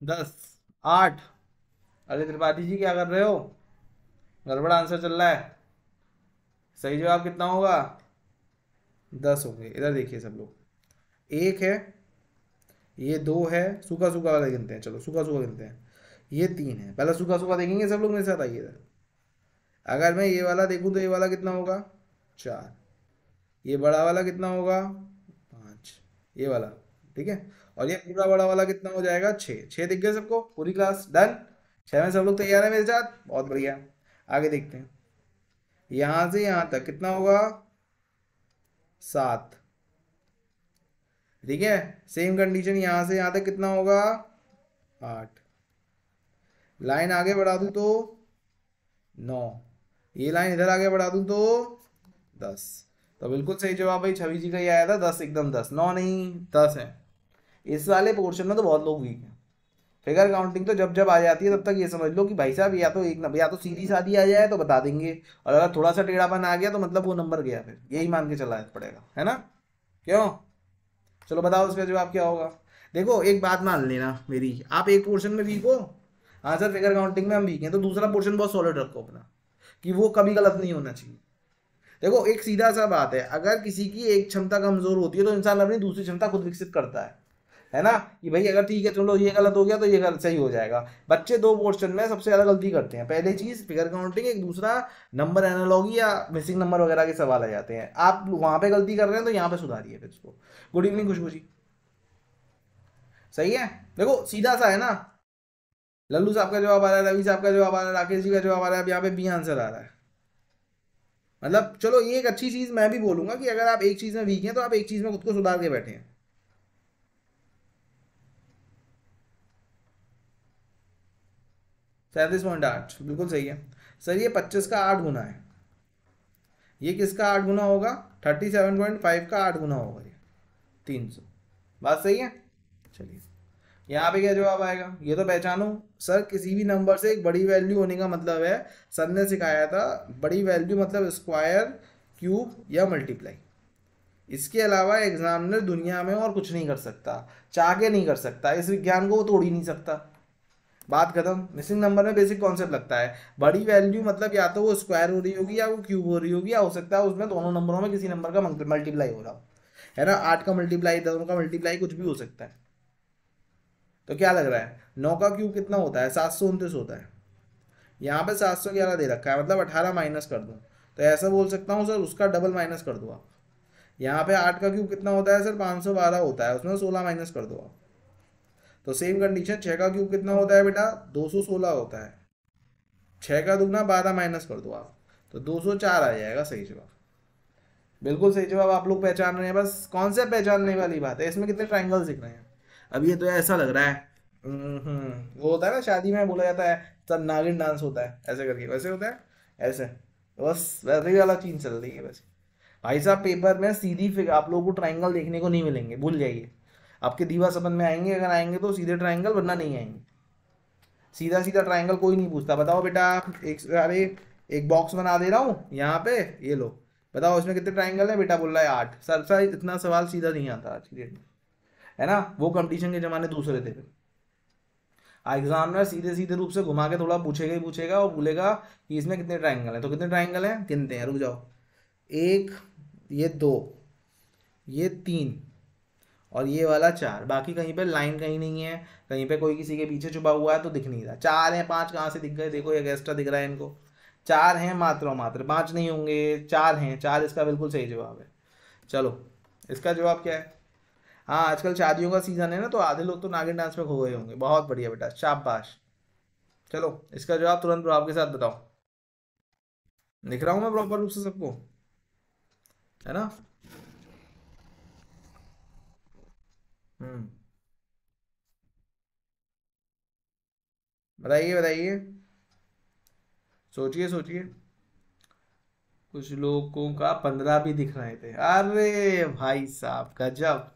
A: दस आठ अरे त्रिपाठी जी क्या कर रहे हो गड़बड़ आंसर चल रहा है सही जवाब कितना होगा दस हो गए इधर देखिए सब लोग एक है ये दो है सूखा सूखा वाला गिनते हैं चलो सूखा सूखा गिनते हैं ये तीन है पहला सूखा सूखा देखेंगे सब लोग मेरे साथ आइए इधर अगर मैं ये वाला देखूँ तो ये वाला कितना होगा चार ये बड़ा वाला कितना होगा पाँच ये वाला ठीक है और ये पूरा बड़ा वाला कितना हो जाएगा छः छः दिख गए सबको पूरी क्लास डन छः में सब लोग तैयार है मेरे साथ बहुत बढ़िया आगे देखते हैं यहाँ से यहाँ तक कितना होगा सात ठीक है सेम कंडीशन यहाँ से यहाँ तक कितना होगा आठ लाइन आगे बढ़ा दूँ तो नौ ये लाइन इधर आगे बढ़ा दूँ तो दस तो बिल्कुल सही जवाब भाई छवि जी का ये आया था दस एकदम दस नौ नहीं दस है इस वाले पोर्शन में तो बहुत लोग वीक हैं फिगर काउंटिंग तो जब जब आ जाती है तब तक ये समझ लो कि भाई साहब या तो एक नंबर या तो सीधी शादी आ जाए तो बता देंगे और अगर थोड़ा सा टेढ़ापन आ गया तो मतलब वो नंबर गया फिर यही मान के चला पड़ेगा है ना क्यों चलो बताओ उसका जवाब क्या होगा देखो एक बात मान लेना मेरी आप एक पोर्शन में वीक हो हाँ सर फिगर काउंटिंग में हम वीक हैं तो दूसरा पोर्शन बहुत सॉलिड रखो अपना कि वो कभी गलत नहीं होना चाहिए देखो एक सीधा सा बात है अगर किसी की एक क्षमता कमजोर होती है तो इंसान अपनी दूसरी क्षमता खुद विकसित करता है है ना कि भाई अगर ठीक है चलो ये गलत हो गया तो ये गलत सही हो जाएगा बच्चे दो पोर्शन में सबसे ज़्यादा गलती करते हैं पहली चीज़ फिगर काउंटिंग एक दूसरा नंबर एनालॉगी या मिसिंग नंबर वगैरह के सवाल आ जाते हैं आप वहाँ पर गलती कर रहे हैं तो यहाँ पे सुधारिए फिर उसको गुड इवनिंग खुशबू जी सही है देखो सीधा सा है ना लल्लू साहब का जवाब आ रहा है रवि साहब का जवाब आ रहा है राकेश जी का जवाब आ रहा है अब यहाँ पे बी आंसर आ रहा है मतलब चलो ये एक अच्छी चीज़ मैं भी बोलूँगा कि अगर आप एक चीज़ में वीक हैं तो आप एक चीज़ में खुद को सुधार के बैठे हैं सैंतीस पॉइंट आठ बिल्कुल सही है सर ये पच्चीस का आठ गुना है ये किसका आठ गुना होगा थर्टी सेवन पॉइंट फाइव का आठ गुना होगा ये तीन सौ बात सही है चलिए यहाँ पे क्या जवाब आएगा ये तो पहचानो सर किसी भी नंबर से एक बड़ी वैल्यू होने का मतलब है सर ने सिखाया था बड़ी वैल्यू मतलब स्क्वायर क्यूब या मल्टीप्लाई इसके अलावा एग्जामिनर दुनिया में और कुछ नहीं कर सकता चाह के नहीं कर सकता इस विज्ञान को वो तोड़ ही नहीं सकता बात खत्म मिसिंग नंबर में बेसिक कॉन्सेप्ट लगता है बड़ी वैल्यू मतलब या तो वो स्क्वायर हो रही होगी या वो क्यूब हो रही होगी या हो सकता है उसमें दोनों नंबरों में किसी नंबर का मल्टीप्लाई हो रहा हो है ना आठ का मल्टीप्लाई दोनों का मल्टीप्लाई कुछ भी हो सकता है तो क्या लग रहा है नौ का क्यूब कितना होता है सात सौ उनतीस होता है यहाँ पे सात सौ ग्यारह दे रखा है मतलब अठारह माइनस कर दूँ तो ऐसा बोल सकता हूँ सर उसका डबल माइनस कर दो आप यहाँ पे आठ का क्यूब कितना होता है सर पाँच सौ बारह होता है उसमें सोलह माइनस कर दो आप तो सेम कंडीशन छः का क्यूब कितना होता है बेटा दो सौ सोलह होता है छः का दुगना बारह माइनस कर दो आप तो दो सौ चार आ जाएगा सही जवाब बिल्कुल सही जवाब आप लोग पहचान रहे हैं बस कौन से पहचानने वाली बात है इसमें कितने ट्राइंगल दिख रहे हैं अब ये तो ऐसा लग रहा है वो होता है ना शादी में बोला जाता है सब नागिन डांस होता है ऐसे करके वैसे होता है ऐसे बस वैसे ही वाला चीज चल रही है बस भाई साहब पेपर में सीधी फिगर आप लोगों को ट्राइंगल देखने को नहीं मिलेंगे भूल जाइए आपके दीवा संबंध में आएंगे अगर आएंगे तो सीधे ट्राइंगल वरना नहीं आएंगे सीधा सीधा ट्राइंगल कोई नहीं पूछता बताओ बेटा एक अरे एक बॉक्स बना दे रहा हूँ यहाँ पे ये लो बताओ इसमें कितने ट्राइंगल है बेटा बोल रहा है आठ सर सर इतना सवाल सीधा नहीं आता आज की डेट में है ना वो कंपटीशन के जमाने दूसरे थे एग्जामिनर सीधे सीधे रूप से घुमा के थोड़ा पूछेगा ही पूछेगा और बोलेगा कि इसमें कितने ट्राइंगल हैं तो कितने ट्राइंगल हैं गिनते हैं रुक जाओ एक ये दो ये तीन और ये वाला चार बाकी कहीं पे लाइन कहीं नहीं है कहीं पे कोई किसी के पीछे छुपा हुआ है तो दिख नहीं रहा चार हैं पांच कहाँ से दिख गए देखो एक एक्स्ट्रा दिख रहा है इनको चार हैं मात्र और मात्र पाँच नहीं होंगे चार हैं चार इसका बिल्कुल सही जवाब है चलो इसका जवाब क्या है हाँ आजकल शादियों का सीज़न है ना तो आधे लोग तो नागिन डांस में खो गए होंगे बहुत बढ़िया बेटा शाबाश चलो इसका जवाब तुरंत प्रभाव के साथ बताओ लिख रहा हूँ मैं प्रॉपर रूप से सबको है ना हम्म। बताइए बताइए सोचिए सोचिए कुछ लोगों का पंद्रह भी दिख रहे थे अरे भाई साहब का जब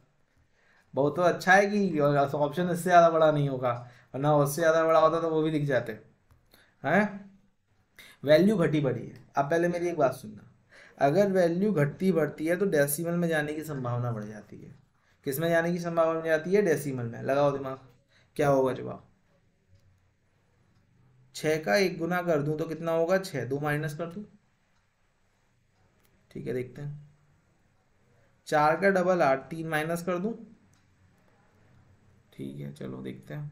A: बहुत तो अच्छा है कि ऑप्शन इससे ज़्यादा बड़ा नहीं होगा वरना उससे ज़्यादा बड़ा होता तो वो भी दिख जाते हैं वैल्यू घटी बढ़ी है अब पहले मेरी एक बात सुनना अगर वैल्यू घटती बढ़ती है तो डेसिमल में जाने की संभावना बढ़ जाती है किस में जाने की संभावना बन जाती है डेसिमल में लगाओ दिमाग क्या होगा जवाब छः का एक गुना कर दूं तो कितना होगा छः दो माइनस कर दूं ठीक है देखते हैं चार का डबल आठ तीन माइनस कर दूं ठीक है चलो देखते हैं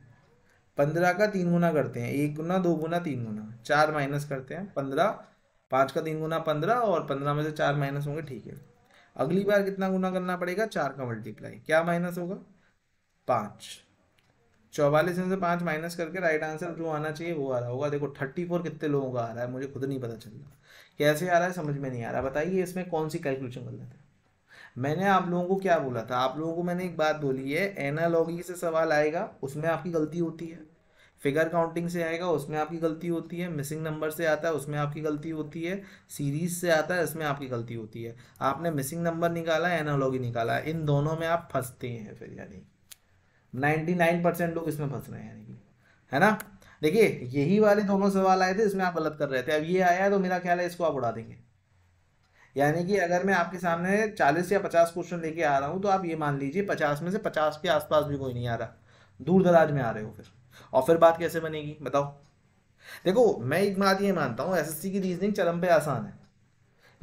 A: पंद्रह का तीन गुना करते हैं एक गुना दो गुना तीन गुना चार माइनस करते हैं पंद्रह पाँच का तीन गुना पंद्रह और पंद्रह में से चार माइनस होंगे ठीक है अगली बार कितना गुना करना पड़ेगा चार का मल्टीप्लाई क्या माइनस होगा पाँच चौवालीस में से पाँच माइनस करके राइट आंसर जो आना चाहिए वो आ रहा होगा देखो थर्टी फोर कितने लोगों का आ रहा है मुझे खुद नहीं पता चल रहा कैसे आ रहा है समझ में नहीं आ रहा बताइए इसमें कौन सी कैलकुलेशन कर लेते मैंने आप लोगों को क्या बोला था आप लोगों को मैंने एक बात बोली है एनालॉगी से सवाल आएगा उसमें आपकी गलती होती है फिगर काउंटिंग से आएगा उसमें आपकी गलती होती है मिसिंग नंबर से आता है उसमें आपकी गलती होती है सीरीज से आता है इसमें आपकी गलती होती है आपने मिसिंग नंबर निकाला है एनालॉगी निकाला है इन दोनों में आप फंसते हैं फिर यानी नाइन्टी नाइन परसेंट लोग इसमें फंस रहे हैं यानी कि है ना देखिए यही वाले दोनों सवाल आए थे इसमें आप गलत कर रहे थे अब ये आया है तो मेरा ख्याल है इसको आप उड़ा देंगे यानी कि अगर मैं आपके सामने 40 या 50 क्वेश्चन लेके आ रहा हूँ तो आप ये मान लीजिए 50 में से 50 के आसपास भी कोई नहीं आ रहा दूर दराज में आ रहे हो फिर और फिर बात कैसे बनेगी बताओ देखो मैं एक बात ये मानता हूँ एसएससी की रीजनिंग चरम पे आसान है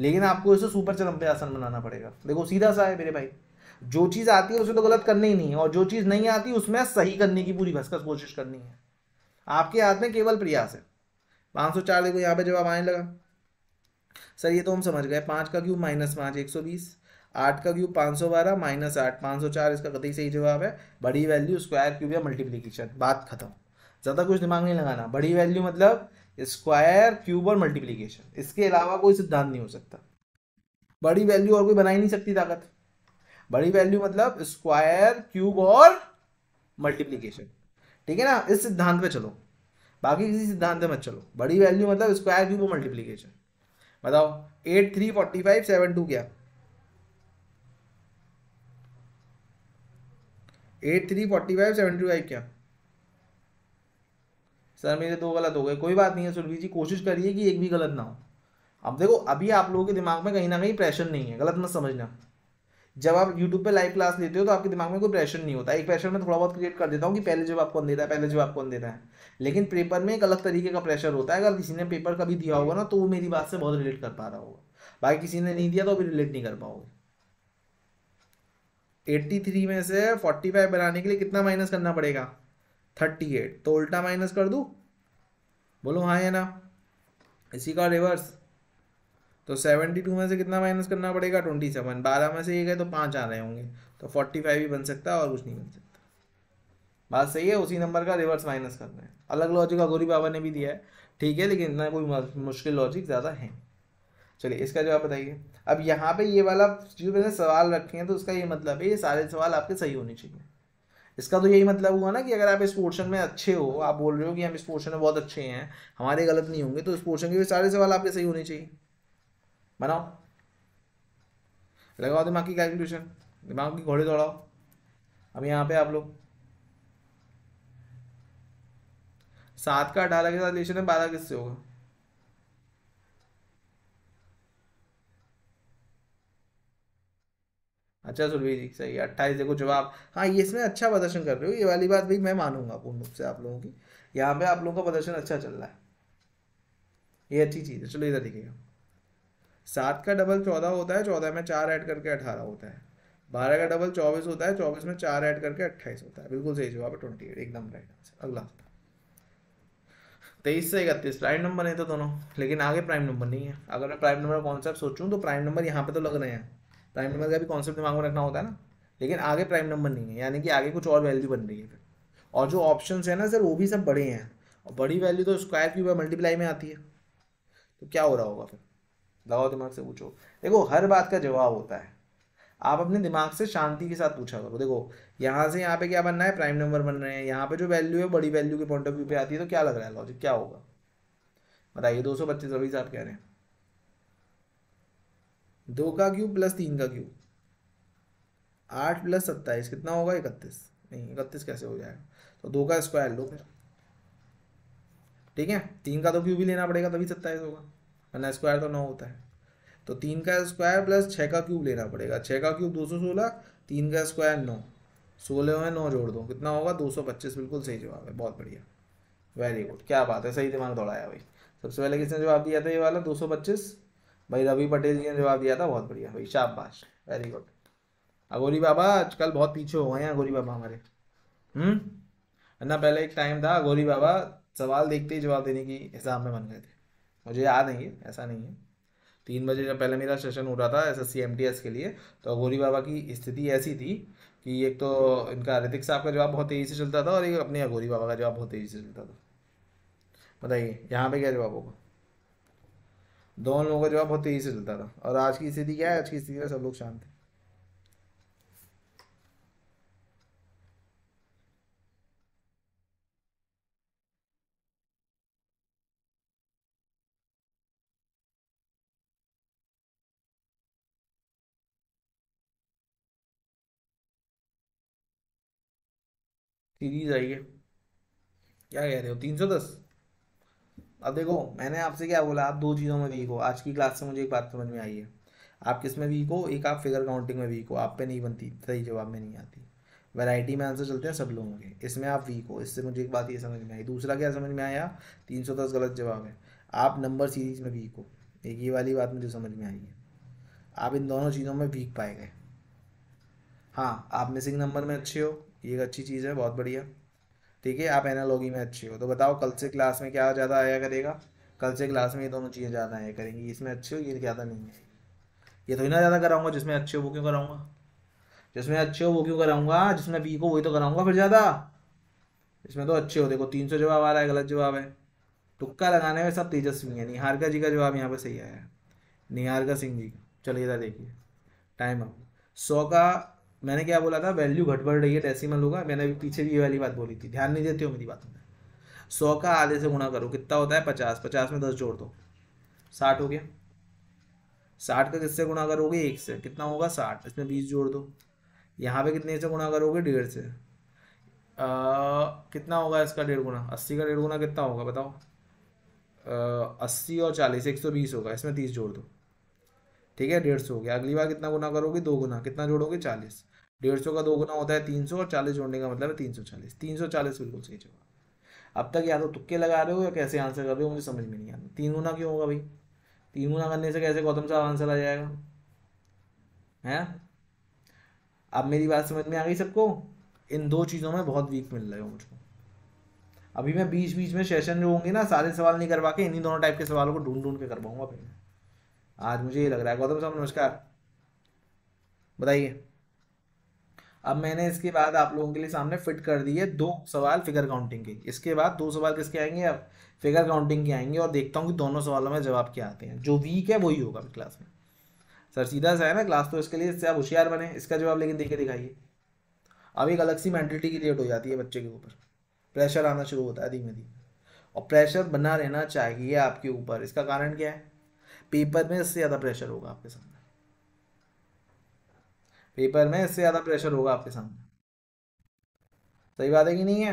A: लेकिन आपको इसे सुपर चरम पे आसान बनाना पड़ेगा देखो सीधा सा है मेरे भाई जो चीज़ आती है उसे तो गलत करनी ही नहीं है और जो चीज़ नहीं आती उसमें सही करने की पूरी भसकस कोशिश करनी है आपके हाथ में केवल प्रयास है पाँच सौ चार देखो यहाँ पे जवाब आने लगा सर ये तो हम समझ गए पाँच का क्यूब माइनस पाँच एक सौ बीस आठ का क्यूब पाँच सौ बारह माइनस आठ पाँच सौ चार इसका कतई सही जवाब है बड़ी वैल्यू स्क्वायर क्यूब या मल्टीप्लीकेशन बात खत्म ज़्यादा कुछ दिमाग नहीं लगाना बड़ी वैल्यू मतलब स्क्वायर क्यूब और मल्टीप्लीकेशन इसके अलावा कोई सिद्धांत नहीं हो सकता बड़ी वैल्यू और कोई बना ही नहीं सकती ताकत बड़ी वैल्यू मतलब स्क्वायर क्यूब और मल्टीप्लीकेशन ठीक है ना इस सिद्धांत पे चलो बाकी किसी सिद्धांत में मत चलो बड़ी वैल्यू मतलब स्क्वायर क्यूब और मल्टीप्लीकेशन बताओ eight three forty five seven two क्या eight three forty five seventy five क्या सर मेरे दो गलत हो गए कोई बात नहीं है सुरभि जी कोशिश करिए कि एक भी गलत ना हो अब देखो अभी आप लोगों के दिमाग में कहीं ना कहीं प्रेशर नहीं है गलत मत समझना जब आप यूट्यूब पे लाइव क्लास लेते हो तो आपके दिमाग में कोई प्रेशर नहीं होता एक प्रेशर मैं थोड़ा बहुत क्रिएट कर देता हूँ कि पहले जवाब कौन देता है पहले जवाब कौन देता है लेकिन पेपर में एक अलग तरीके का प्रेशर होता है अगर किसी ने पेपर कभी दिया होगा ना तो वो मेरी बात से बहुत रिलेट कर पा रहा होगा बाकी किसी ने नहीं दिया तो अभी रिलेट नहीं कर पाओगे एट्टी थ्री में से फोर्टी फाइव बनाने के लिए कितना माइनस करना पड़ेगा थर्टी एट तो उल्टा माइनस कर दूँ बोलो हाँ या ना इसी का रिवर्स तो सेवेंटी टू में से कितना माइनस करना पड़ेगा ट्वेंटी सेवन बारह में से एक है तो पाँच आ रहे होंगे तो फोर्टी फाइव ही बन सकता है और कुछ नहीं बन सकता बात सही है उसी नंबर का रिवर्स माइनस करना है अलग लॉजिक अगोरी बाबा ने भी दिया है ठीक है लेकिन इतना कोई मुश्किल लॉजिक ज़्यादा है चलिए इसका जवाब बताइए अब यहाँ पे ये वाला जो मैंने सवाल रखे हैं तो उसका ये मतलब है ये सारे सवाल आपके सही होने चाहिए इसका तो यही मतलब हुआ ना कि अगर आप इस पोर्शन में अच्छे हो आप बोल रहे हो कि हम इस पोर्शन में बहुत अच्छे हैं हमारे गलत नहीं होंगे तो इस पोर्शन के भी सारे सवाल आपके सही होने चाहिए बनाओ लगाओ दिमाग की कैलकुलेशन दिमाग की घोड़े दौड़ाओ अब यहाँ पे आप लोग सात का अठारह के साथ लेशन है बारह किससे होगा अच्छा सुरभि जी सही अट्ठाईस देखो जवाब हाँ ये इसमें अच्छा प्रदर्शन कर रहे हो ये वाली बात भी मैं मानूंगा पूर्ण रूप से आप लोगों की यहाँ पे आप लोगों का प्रदर्शन अच्छा चल रहा है ये अच्छी चीज़ है चलो इधर देखिएगा सात का डबल चौदह होता है चौदह में चार ऐड करके अठारह होता है बारह का डबल चौबीस होता है चौबीस में चार ऐड करके अट्ठाईस होता है बिल्कुल सही जवाब है ट्वेंटी एट एकदम राइट आंसर अगला तेईस से इकतीस प्राइम नंबर है तो दोनों लेकिन आगे प्राइम नंबर नहीं है अगर मैं प्राइम नंबर का कॉन्सेप्ट सोचूँ तो प्राइम नंबर यहाँ पे तो लग रहे हैं प्राइम नंबर का भी कॉन्सेप्ट दिमाग में रखना होता है ना लेकिन आगे प्राइम नंबर नहीं है यानी कि आगे कुछ और वैल्यू बन रही है फिर और जो ऑप्शन है ना सर वो भी सब बड़े हैं और बड़ी वैल्यू तो स्क्वायर क्यूब मल्टीप्लाई में आती है तो क्या हो रहा होगा फिर लगाओ दिमाग से पूछो देखो हर बात का जवाब होता है आप अपने दिमाग से शांति के साथ पूछा करो देखो यहाँ से यहाँ पे क्या बनना है प्राइम नंबर बन रहे हैं यहाँ पे जो वैल्यू है बड़ी वैल्यू के पॉइंट ऑफ व्यू पे आती है तो क्या लग रहा है लॉजिक क्या होगा बताइए दो सौ बच्चे सभी साहब कह रहे हैं दो का क्यूब प्लस तीन का क्यूब आठ प्लस सत्ताईस कितना होगा इकतीस नहीं इकतीस कैसे हो जाएगा तो दो का स्क्वायर लो फिर ठीक है तीन का तो क्यूब ही लेना पड़ेगा तभी सत्ताईस होगा वरना स्क्वायर तो नौ होता है तो तीन का स्क्वायर प्लस छः का क्यूब लेना पड़ेगा छः का क्यूब दो सौ सोलह तीन का स्क्वायर नौ सोलह में नौ जोड़ दो कितना होगा दो सौ पच्चीस बिल्कुल सही जवाब है बहुत बढ़िया वेरी गुड क्या बात है सही दिमाग दौड़ाया भाई सबसे पहले किसने जवाब दिया था ये वाला दो सौ पच्चीस भाई रवि पटेल जी ने जवाब दिया था बहुत बढ़िया भाई शाबाश वेरी गुड अगोरी बाबा आजकल बहुत पीछे हो गए हैं अगोरी बाबा हमारे हम्म ना पहले एक टाइम था अगोरी बाबा सवाल देखते ही जवाब देने की हिसाब में बन गए थे मुझे याद नहीं है ऐसा नहीं है तीन बजे जब पहले मेरा सेशन हो रहा था S S C M T S के लिए तो अगोरी बाबा की स्थिति ऐसी थी कि एक तो इनका ऋतिक साहब का जवाब बहुत तेज़ी से चलता था और एक अपने अगोरी बाबा का जवाब बहुत तेज़ी से चलता था बताइए यहाँ पे क्या जवाब होगा दोनों लोगों का जवाब बहुत तेज़ी से चलता था और आज की स्थिति क्या है आज की स्थिति में सब लोग शांत हैं सीरीज आई है क्या कह रहे हो तीन सौ दस अब देखो मैंने आपसे क्या बोला आप दो चीज़ों में वीक हो आज की क्लास से मुझे एक बात समझ में आई है आप किस में वीक हो एक आप फिगर काउंटिंग में वीक हो आप पे नहीं बनती सही जवाब में नहीं आती वैरायटी में आंसर चलते हैं सब लोगों के इसमें आप वीक हो इससे मुझे एक बात ये समझ में आई दूसरा क्या समझ में आया तीन सौ दस गलत जवाब है आप नंबर सीरीज में वीक हो एक ये वाली बात मुझे समझ में आई है आप इन दोनों चीज़ों में वीक पाए गए हाँ आप मिसिंग नंबर में अच्छे हो ये एक अच्छी चीज़ है बहुत बढ़िया ठीक है आप एनालॉगी में अच्छे हो तो बताओ कल से क्लास में क्या ज़्यादा आया करेगा कल से क्लास में ये दोनों चीज़ें ज़्यादा आया करेंगी इसमें अच्छे हो ये ज़्यादा नहीं है ये तो ना ज़्यादा कराऊंगा जिसमें अच्छे हो वो क्यों कराऊंगा जिसमें अच्छे हो वो क्यों कराऊंगा जिसमें वीक हो वही तो कराऊंगा फिर ज़्यादा इसमें तो अच्छे हो देखो तीन सौ जवाब आ रहा है गलत जवाब है टुक्का लगाने में सब तेजस्वी है निहारका जी का जवाब यहाँ पर सही आया है निहारका सिंह जी का चलिए देखिए टाइम अप सौ का मैंने क्या बोला था वैल्यू घट बढ़ रही है डेसिमल होगा मैंने अभी पीछे भी ये वाली बात बोली थी ध्यान नहीं देते हो मेरी बात में सौ का आधे से गुणा करो कितना होता है पचास पचास में दस जोड़ दो साठ हो गया साठ का किससे गुणा करोगे एक से कितना होगा साठ इसमें बीस जोड़ दो यहाँ पे कितने से गुणा करोगे डेढ़ से कितना होगा इसका डेढ़ गुना अस्सी का डेढ़ गुना कितना होगा बताओ अस्सी और चालीस एक सौ बीस होगा इसमें तीस जोड़ दो ठीक है डेढ़ सौ हो गया अगली बार कितना गुना करोगे दो गुना कितना जोड़ोगे चालीस डेढ़ सौ का दो गुना होता है तीन सौ और चालीस जोड़ने का मतलब है तीन सौ चालीस तीन सौ चालीस बिल्कुल सही जवाब अब तक या तो तुक्के लगा रहे हो या कैसे आंसर कर रहे हो मुझे समझ में नहीं आता तीन गुना क्यों होगा भाई तीन गुना करने से कैसे गौतम साहब आंसर आ जाएगा है अब मेरी बात समझ में आ गई सबको इन दो चीज़ों में बहुत वीक मिल रहे हो मुझको अभी मैं बीच बीच में सेशन जो होंगे ना सारे सवाल नहीं करवा के इन्हीं दोनों टाइप के सवालों को ढूंढ ढूंढ के करवाऊंगा फिर आज मुझे ये लग रहा है गौतम साहब नमस्कार बताइए अब मैंने इसके बाद आप लोगों के लिए सामने फिट कर दिए दो सवाल फिगर काउंटिंग के इसके बाद दो सवाल किसके आएंगे अब फिगर काउंटिंग के आएंगे और देखता हूँ कि दोनों सवालों में जवाब क्या आते हैं जो वीक है वही होगा क्लास में सर सीधा सा है ना क्लास तो इसके लिए इससे आप होशियार बने इसका जवाब लेकिन देखे दिखाइए अब एक अलग सी मैंटलिटी क्रिएट हो जाती है बच्चे के ऊपर प्रेशर आना शुरू होता है धीमे धीमे और प्रेशर बना रहना चाहिए आपके ऊपर इसका कारण क्या है पेपर में इससे ज़्यादा प्रेशर होगा आपके सामने पेपर में इससे ज़्यादा प्रेशर होगा आपके सामने सही बात है कि नहीं है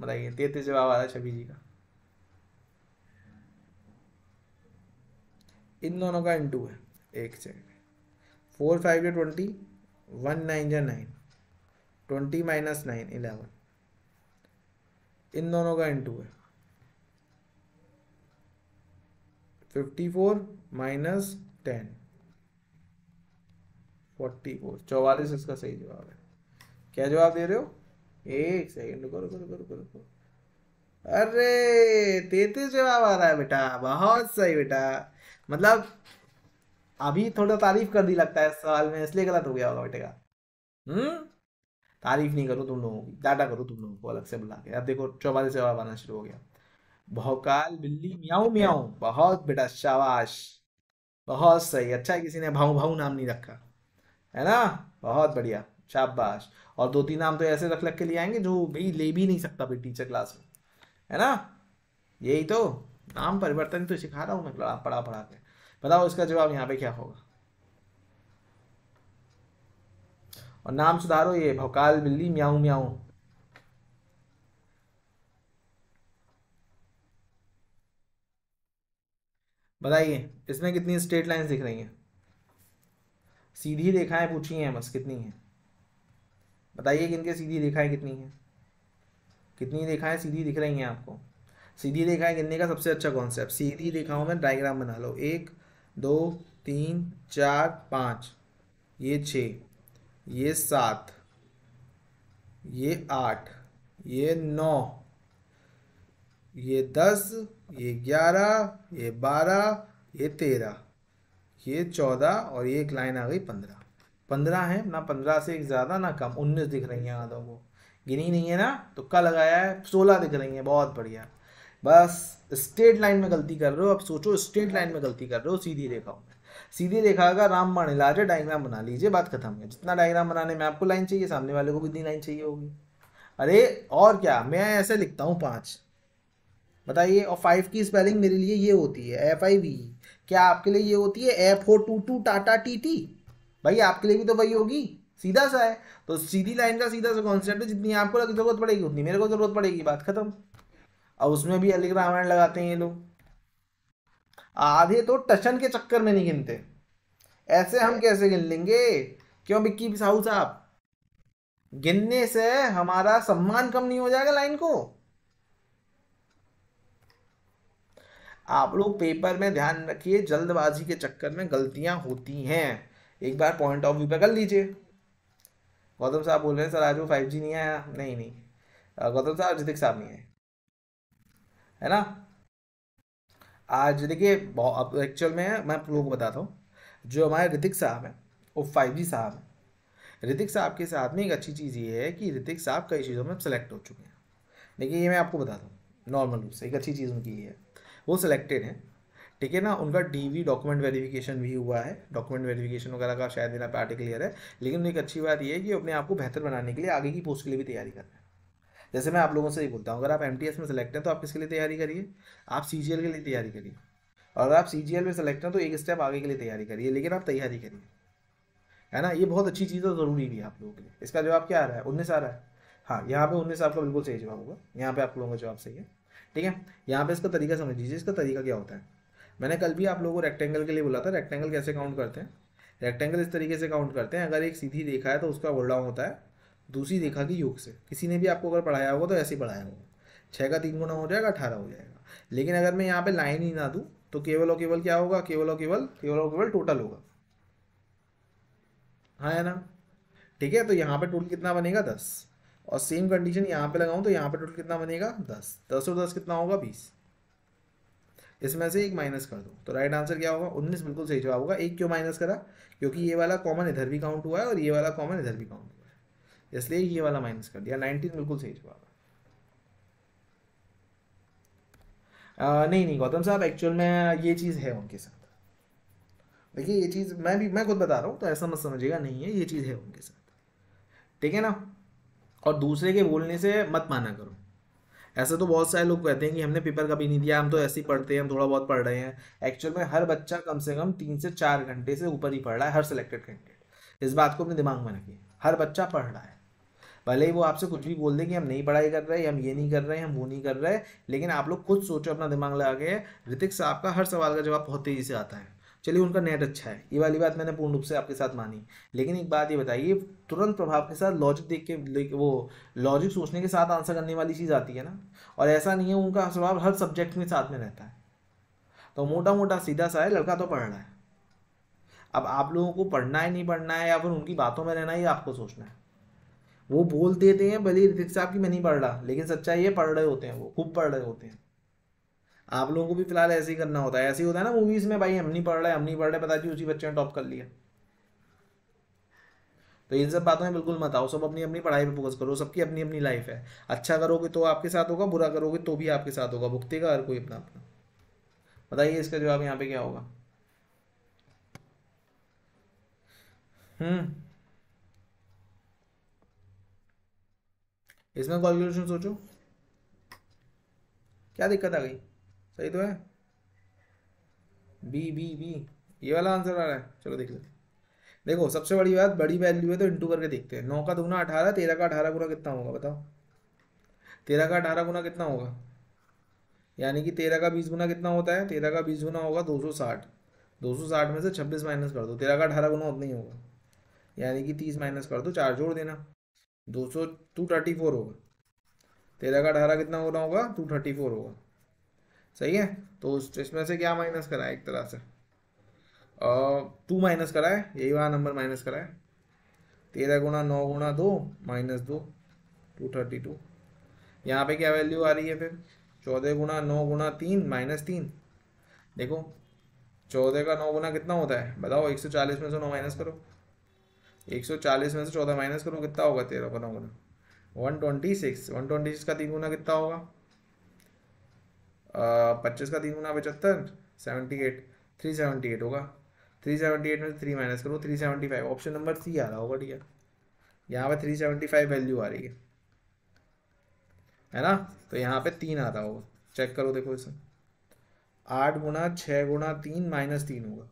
A: बताइए तेतीस जवाब आ रहा है छवि जी का इन दोनों का इंटू है एक सेकेंड फोर फाइव या ट्वेंटी वन नाइन या nine twenty minus nine eleven इन दोनों का इंटू है fifty four minus ten forty four चौवालीस इसका सही जवाब है क्या जवाब दे रहे हो एक सेकेंड रुको रुको रुको रुको रुको अरे तैतीस जवाब आ रहा है बेटा बहुत सही बेटा मतलब अभी थोड़ा तारीफ कर दी लगता है सवाल में इसलिए गलत हो गया होगा बेटे का हम्म तारीफ नहीं करो तुम लोगों की डाटा करो तुम लोगों को अलग से बुला के अब देखो चौवालीस जवाब आना शुरू हो गया भौकाल बिल्ली म्याऊ म्याऊ बहुत बेटा शाबाश बहुत सही अच्छा है किसी ने भाऊ भाऊ नाम नहीं रखा है ना बहुत बढ़िया शाबाश और दो तीन नाम तो ऐसे रख रख के ले आएंगे जो भाई ले भी नहीं सकता भाई टीचर क्लास में है ना यही तो नाम परिवर्तन तो सिखा रहा हूँ मैं पढ़ा पढ़ा के बताओ इसका जवाब यहाँ पे क्या होगा और नाम सुधारो ये भोकाल बिल्ली म्याऊ म्याऊ बताइए इसमें कितनी स्ट्रेट लाइन दिख रही हैं सीधी रेखाएं पूछी हैं बस कितनी हैं बताइए कि इनके सीधी रेखाएं कितनी हैं कितनी रेखाएं सीधी दिख रही हैं आपको सीधी रेखाएं गिनने का सबसे अच्छा कॉन्सेप्ट सीधी रेखाओं में डायग्राम बना लो एक दो तीन चार पाँच ये छ ये सात ये आठ ये नौ ये दस ये ग्यारह ये बारह ये तेरह ये चौदह और ये एक लाइन आ गई पंद्रह पंद्रह है ना पंद्रह से एक ज़्यादा ना कम उन्नीस दिख रही हैं आधों को गिनी नहीं है ना तो कल लगाया है सोलह दिख रही हैं बहुत बढ़िया बस स्टेट लाइन में गलती कर रहे हो अब सोचो स्टेट लाइन में गलती कर रहे हो सीधी रेखाओं में सीधी रेखा का रामबाण इलाज डायग्राम बना लीजिए बात खत्म है जितना डायग्राम बनाने में आपको लाइन चाहिए सामने वाले को भी इतनी लाइन चाहिए होगी अरे और क्या मैं ऐसे लिखता हूँ पाँच बताइए और फाइव की स्पेलिंग मेरे लिए ये होती है एफ आई वी क्या आपके लिए ये होती है F O two two Tata T T भाई आपके लिए भी तो वही होगी सीधा सा है तो सीधी लाइन का सीधा सा कॉन्सेप्ट है जितनी आपको जरूरत पड़ेगी उतनी मेरे को जरूरत पड़ेगी बात खत्म और उसमें भी अलग रामायण लगाते हैं ये लोग आधे तो टशन के चक्कर में नहीं गिनते ऐसे हम कैसे गिन लेंगे क्यों बिक्की साहू साहब गिनने से हमारा सम्मान कम नहीं हो जाएगा लाइन को आप लोग पेपर में ध्यान रखिए जल्दबाजी के चक्कर में गलतियां होती हैं एक बार पॉइंट ऑफ व्यू पे कर लीजिए गौतम साहब बोल रहे हैं सर आज वो फाइव जी नहीं आया नहीं नहीं गौतम साहब अजित साहब नहीं आए है ना आज देखिए अब एक्चुअल में मैं आप लोगों को बताता हूँ जो हमारे ऋतिक साहब हैं वो फाइव जी साहब हैं ऋतिक साहब के साथ में एक अच्छी चीज़ ये है कि ऋतिक साहब कई चीज़ों में सेलेक्ट हो चुके हैं देखिए ये मैं आपको बताता हूँ नॉर्मल रूप से एक अच्छी चीज़ उनकी ये है वो सिलेक्टेड हैं ठीक है ना उनका डीवी डॉक्यूमेंट वेरिफिकेशन भी हुआ है डॉक्यूमेंट वेरिफिकेशन वगैरह का शायद मेरा पार्टी क्लियर है लेकिन एक अच्छी बात यह है कि अपने आप को बेहतर बनाने के लिए आगे की पोस्ट के लिए भी तैयारी कर रहे हैं जैसे मैं आप लोगों से ही बोलता हूँ अगर आप एम में सेलेक्ट हैं तो आप किसके लिए तैयारी करिए आप सी के लिए तैयारी करिए और अगर आप सी में सेलेक्ट हैं तो एक स्टेप आगे के लिए तैयारी करिए लेकिन आप तैयारी करिए है ना ये बहुत अच्छी चीज़ है ज़रूरी भी है आप लोगों के लिए इसका जवाब क्या आ रहा है उन्नीस आ रहा है हाँ यहाँ पे उन्नीस आपका बिल्कुल सही जवाब होगा यहाँ पे आप लोगों का जवाब सही है ठीक है यहाँ पे इसका तरीका समझ लीजिए इसका तरीका क्या होता है मैंने कल भी आप लोगों को रेक्टेंगल के लिए बोला था रेक्टेंगल कैसे काउंट करते हैं रेक्टेंगल इस तरीके से काउंट करते हैं अगर एक सीधी रेखा है तो उसका गोल डाउन होता है दूसरी रेखा की योग से किसी ने भी आपको अगर पढ़ाया होगा तो ऐसे ही पढ़ाया होगा छः का तीन गुना हो जाएगा अठारह हो जाएगा लेकिन अगर मैं यहाँ पे लाइन ही ना दूँ तो केवल और केवल क्या होगा केवल और केवल केवल और केवल टोटल होगा हाँ है ना ठीक है तो यहाँ पे टोटल कितना बनेगा दस और सेम कंडीशन यहाँ पे लगाऊँ तो यहाँ पे टोटल कितना बनेगा दस दस और दस कितना होगा बीस इसमें से एक माइनस कर दो तो राइट आंसर क्या होगा उन्नीस बिल्कुल सही जवाब होगा एक क्यों माइनस करा क्योंकि ये वाला कॉमन इधर भी काउंट हुआ है और ये वाला कॉमन इधर भी काउंट हुआ है इसलिए ये वाला माइनस कर दिया नाइनटीन बिल्कुल सही जवाब है नहीं नहीं गौतम साहब एक्चुअल में ये चीज़ है उनके साथ देखिए ये चीज़ मैं भी मैं खुद बता रहा हूँ तो ऐसा मत समझिएगा नहीं है ये चीज़ है उनके साथ ठीक है ना और दूसरे के बोलने से मत माना करो ऐसे तो बहुत सारे लोग कहते हैं कि हमने पेपर कभी नहीं दिया हम तो ऐसे ही पढ़ते हैं हम थोड़ा बहुत पढ़ रहे हैं एक्चुअल में हर बच्चा कम से कम तीन से चार घंटे से ऊपर ही पढ़ रहा है हर सिलेक्टेड कैंडिडेट इस बात को अपने दिमाग में रखिए हर बच्चा पढ़ रहा है भले ही वो आपसे कुछ भी बोल दे कि हम नहीं पढ़ाई कर रहे हम ये नहीं कर रहे हम वो नहीं कर रहे लेकिन आप लोग खुद सोचो अपना दिमाग लगा के ऋतिक साहब का हर सवाल का जवाब बहुत तेज़ी से आता है चलिए उनका नेट अच्छा है ये वाली बात मैंने पूर्ण रूप से आपके साथ मानी लेकिन एक बात ये बताइए तुरंत प्रभाव के साथ लॉजिक देख के वो लॉजिक सोचने के साथ आंसर करने वाली चीज़ आती है ना और ऐसा नहीं है उनका स्वभाव हर सब्जेक्ट में साथ में रहता है तो मोटा मोटा सीधा सा है लड़का तो पढ़ रहा है अब आप लोगों को पढ़ना है नहीं पढ़ना है या फिर उनकी बातों में रहना है या आपको सोचना है वो बोल देते हैं भले ऋतिक साहब की मैं नहीं पढ़ रहा लेकिन सच्चाई ये पढ़ रहे होते हैं वो खूब पढ़ रहे होते हैं आप लोगों को भी फिलहाल ऐसे ही करना होता है ऐसे ही होता है ना मूवीज में भाई हम नहीं पढ़ रहे हम नहीं पढ़ रहे पता जी उसी बच्चे ने टॉप कर लिया तो इन सब बातों में बिल्कुल मत आओ सब अपनी अपनी पढ़ाई पे फोकस करो सबकी अपनी अपनी लाइफ है अच्छा करोगे तो आपके साथ होगा बुरा करोगे तो भी आपके साथ होगा भुगतेगा हर कोई अपना अपना बताइए इसका जवाब यहाँ पे क्या होगा हम्म इसमें कॉल्यूशन सोचो क्या दिक्कत आ गई सही तो है बी बी बी ये वाला आंसर आ रहा है चलो देख लेते देखो सबसे बड़ी बात बड़ी वैल्यू है तो इंटू करके देखते हैं नौ का दुगना अठारह तेरह का अठारह गुना कितना होगा बताओ तेरह का अठारह गुना कितना होगा यानी कि तेरह का बीस गुना कितना होता है तेरह का बीस गुना होगा दो सौ साठ दो सौ साठ में से छब्बीस माइनस कर दो तेरह का अठारह गुना उतना ही होगा यानी कि तीस माइनस कर दो चार जोड़ देना दो सौ टू थर्टी फोर होगा तेरह का अठारह कितना गुना होगा टू थर्टी फोर होगा सही है तो उस में से क्या माइनस करा है एक तरह से टू माइनस करा है यही वाला नंबर माइनस करा है तेरह गुणा नौ गुणा दो माइनस दो टू थर्टी टू यहाँ पे क्या वैल्यू आ रही है फिर चौदह गुणा नौ गुणा तीन माइनस तीन देखो चौदह का नौ गुना कितना होता है बताओ एक सौ चालीस में से नौ माइनस करो एक सौ चालीस में से चौदह माइनस करो कितना होगा तेरह का नौ गुना one twenty six one twenty six का तीन गुना कितना होगा पच्चीस का तीन गुना पचहत्तर seventy eight three seventy eight होगा थ्री सेवेंटी एट में से थ्री माइनस करो three seventy five option number C आ रहा होगा ठीक है यहाँ पे थ्री सेवेंटी फाइव वैल्यू आ रही है है ना तो यहाँ पे तीन आ रहा होगा चेक करो देखो इसमें आठ गुना छः गुना तीन माइनस तीन होगा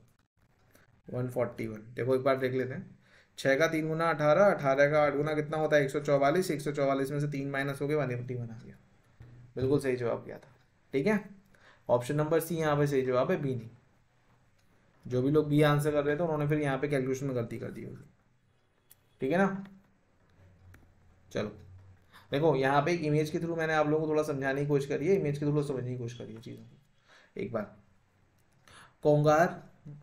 A: वन फोर्टी वन देखो एक बार देख लेते हैं छः का तीन गुना अठारह अठारह का आठ गुना कितना होता है एक सौ चौवालीस एक सौ चौवालीस में से तीन माइनस हो गया वन एट्टी वन आ गया बिल्कुल सही जवाब किया था ठीक है ऑप्शन नंबर सी यहाँ पे सही जवाब है बी नहीं जो भी लोग बी आंसर कर रहे थे उन्होंने फिर यहाँ पे कैलकुलेशन में गलती कर दी होगी ठीक है ना चलो देखो यहाँ पे एक इमेज के थ्रू मैंने आप लोगों को थोड़ा समझाने की कोशिश करी है इमेज के थ्रू समझने की कोशिश करी है चीज़ों को एक बार कोंगार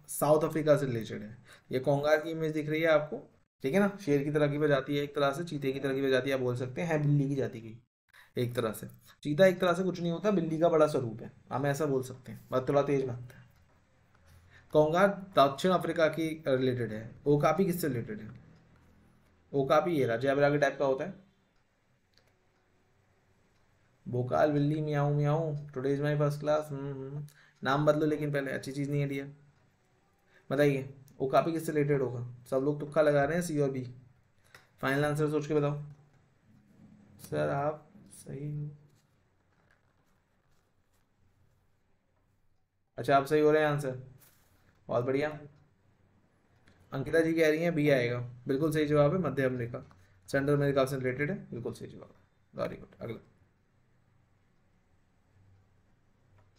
A: साउथ अफ्रीका से रिलेटेड है ये कोंगार की इमेज दिख रही है आपको ठीक है ना शेर की तरह की वजह जाती है एक तरह से चीते की तरह की वजह जाती है आप बोल सकते हैं बिल्ली की जाती की एक तरह से चीता एक तरह से कुछ नहीं होता बिल्ली का बड़ा स्वरूप है हम ऐसा बोल सकते हैं बस थोड़ा तेज भागता है कोंगा दक्षिण अफ्रीका की रिलेटेड है ओकापी किससे रिलेटेड है ओकापी ये जेबरा के टाइप का होता है भोकाल बिल्ली मियाऊ मियाऊ today is my first class नाम बदलो लेकिन पहले अच्छी चीज़ नहीं है दिया बताइए वो काफ़ी किससे रिलेटेड होगा सब लोग तुक्का लगा रहे हैं सी और बी फाइनल आंसर सोच के बताओ सर आप सही हो अच्छा आप सही हो रहे हैं आंसर बहुत बढ़िया अंकिता जी कह रही हैं बी आएगा बिल्कुल सही जवाब है मध्य अमेरिका सेंट्रल अमेरिका से रिलेटेड है बिल्कुल सही जवाब वेरी गुड अगला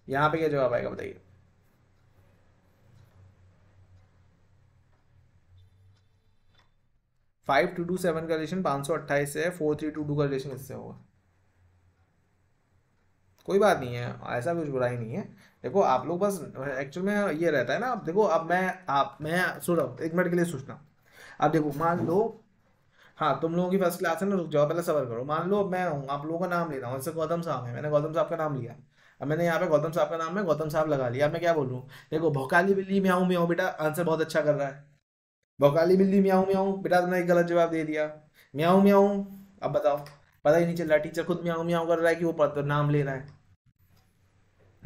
A: यहाँ पे क्या जवाब आएगा बताइए फाइव टू टू सेवन का रिलेशन पाँच सौ अट्ठाईस से है फोर थ्री टू टू का रिलेशन इससे होगा कोई बात नहीं है ऐसा कुछ बुराई नहीं है देखो आप लोग बस एक्चुअल में ये रहता है ना अब देखो अब मैं आप मैं सुनो एक मिनट के लिए सोचना अब देखो मान लो हाँ तुम लोगों की फर्स्ट क्लास है ना रुक जाओ पहले सबर करो मान लो मैं हूँ आप लोगों का नाम ले रहा हूँ जैसे गौतम साहब है मैंने गौतम साहब का नाम लिया अब मैंने यहाँ पे गौतम साहब का नाम है गौतम साहब लगा लिया मैं क्या बोलूँ देखो भोकाली बिल्ली में आऊँ मैं आऊँ बेटा आंसर बहुत अच्छा कर रहा है भोकाली बिल्ली में आऊँ मैं बेटा तुमने एक गलत जवाब दे दिया मैं आऊँ मैं आऊँ अब बताओ पता ही नहीं चल रहा टीचर खुद मैं आऊँ मैं आऊँ कर रहा है कि वो नाम ले रहा है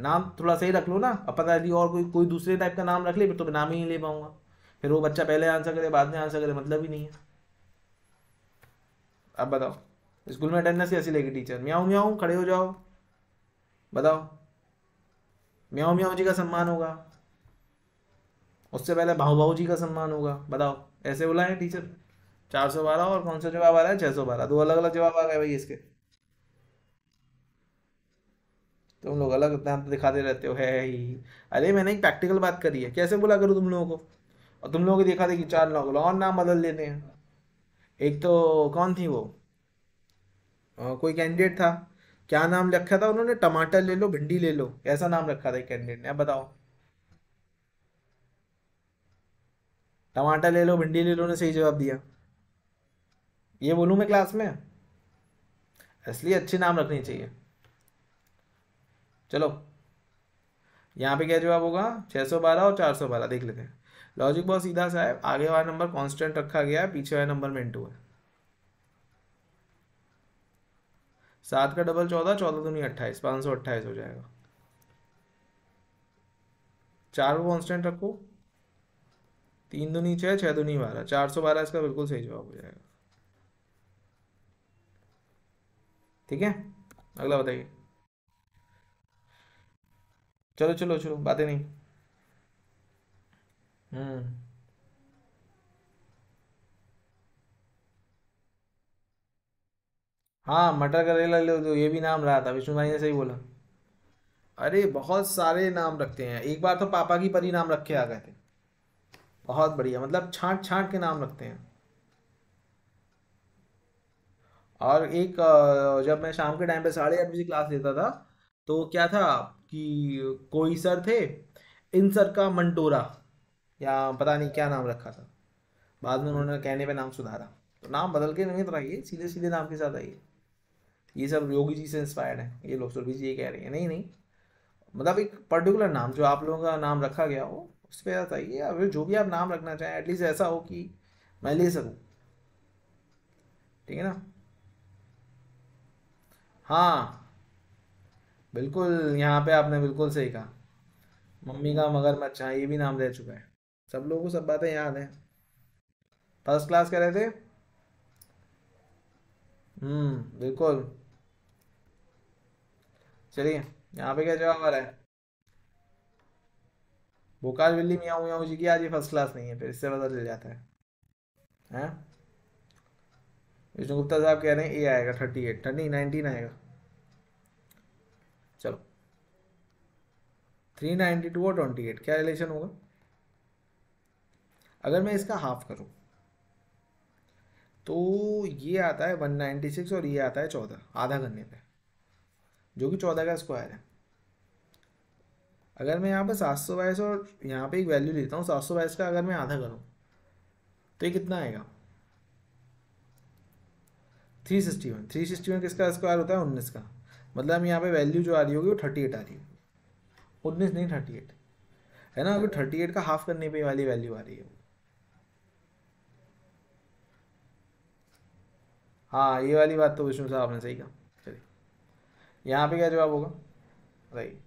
A: नाम थोड़ा सही रख लो ना अब पता चलिए और कोई कोई दूसरे टाइप का नाम रख ले फिर तो मैं नाम ही नहीं ले पाऊंगा फिर वो बच्चा पहले आंसर करे बाद में आंसर करे मतलब ही नहीं है अब बताओ स्कूल में अटेंडेंस कैसी लेगी टीचर म्याऊ म्याऊ खड़े हो जाओ बताओ म्याऊ म्याऊ जी का सम्मान होगा उससे पहले भाऊ भाऊ जी का सम्मान होगा बताओ ऐसे बोला है टीचर चार सौ बारह और कौन सा जवाब आ रहा है छः सौ बारह दो अलग अलग जवाब आ गए भाई इसके तुम लोग अलग नाम तो दिखाते रहते हो है ही अरे मैंने एक प्रैक्टिकल बात करी है कैसे बोला करो तुम लोगों को और तुम लोगों को देखा देखी चार लोग और नाम बदल लेते हैं एक तो कौन थी वो आ, कोई कैंडिडेट था क्या नाम रखा था उन्होंने टमाटर ले लो भिंडी ले लो ऐसा नाम रखा था कैंडिडेट ने अब बताओ टमाटर ले लो भिंडी ले लो ने सही जवाब दिया ये बोलूँ मैं क्लास में असली अच्छे नाम रखने चाहिए चलो यहाँ पे क्या जवाब होगा 612 और 412 देख लेते हैं लॉजिक बहुत सीधा सा है आगे वाला नंबर कांस्टेंट रखा गया है पीछे वाला नंबर में इंटू है सात का डबल चौदह चौदह दूनी अट्ठाईस पाँच सौ अट्ठाईस हो जाएगा चार को कांस्टेंट रखो तीन दूनी छः छः दूनी बारह चार सौ बारह इसका बिल्कुल सही जवाब हो जाएगा ठीक है अगला बताइए चलो चलो चलो बातें नहीं हम्म हाँ मटर का रेला ले तो ये भी नाम रहा था विष्णु भाई ने सही बोला अरे बहुत सारे नाम रखते हैं एक बार तो पापा की परी नाम रख के आ गए थे बहुत बढ़िया मतलब छांट छांट के नाम रखते हैं और एक जब मैं शाम के टाइम पे साढ़े आठ बजे क्लास लेता था तो क्या था कि कोई सर थे इन सर का मंटोरा या पता नहीं क्या नाम रखा था बाद में उन्होंने कहने पे नाम सुधारा तो नाम बदल के नहीं रहिए सीधे सीधे नाम के साथ आइए ये सब योगी जी से इंस्पायर्ड है ये लोग सुरभि जी ये कह रहे हैं नहीं नहीं मतलब एक पर्टिकुलर नाम जो आप लोगों का नाम रखा गया हो उस पर साथ आइए या फिर जो भी आप नाम रखना चाहें एटलीस्ट ऐसा हो कि मैं ले सकूँ ठीक है ना हाँ बिल्कुल यहाँ पे आपने बिल्कुल सही कहा मम्मी का मगर मच्छा ये भी नाम दे चुका है सब लोगों को सब बातें याद हैं फर्स्ट क्लास कर रहे थे हम्म बिल्कुल चलिए यहाँ पे क्या जवाब आ रहा है भोकाल बिल्ली मियाँ मियाँ जी की आज ये फर्स्ट क्लास नहीं है फिर इससे पता चल जाता है हैं विष्णु गुप्ता साहब कह रहे हैं ए आएगा थर्टी एट थर्टी नाइनटीन आएगा थ्री नाइन्टी टू और ट्वेंटी एट क्या रिलेशन होगा अगर मैं इसका हाफ करूं तो ये आता है वन नाइन्टी सिक्स और ये आता है चौदह आधा करने पे जो कि चौदह का स्क्वायर है अगर मैं यहाँ पे सात सौ बाईस और यहाँ पे एक वैल्यू लेता हूँ सात सौ बाईस का अगर मैं आधा करूँ तो ये कितना आएगा three sixty one three sixty one किसका स्क्वायर होता है उन्नीस का मतलब यहाँ पे वैल्यू जो आ रही होगी वो थर्टी एट आ रही है उन्नीस नहीं थर्टी एट है ना अभी थर्टी एट का हाफ करने पे वाली वैल्यू आ रही है हाँ ये वाली बात तो विष्णु साहब आपने सही कहा चलिए यहाँ पे क्या जवाब होगा राइट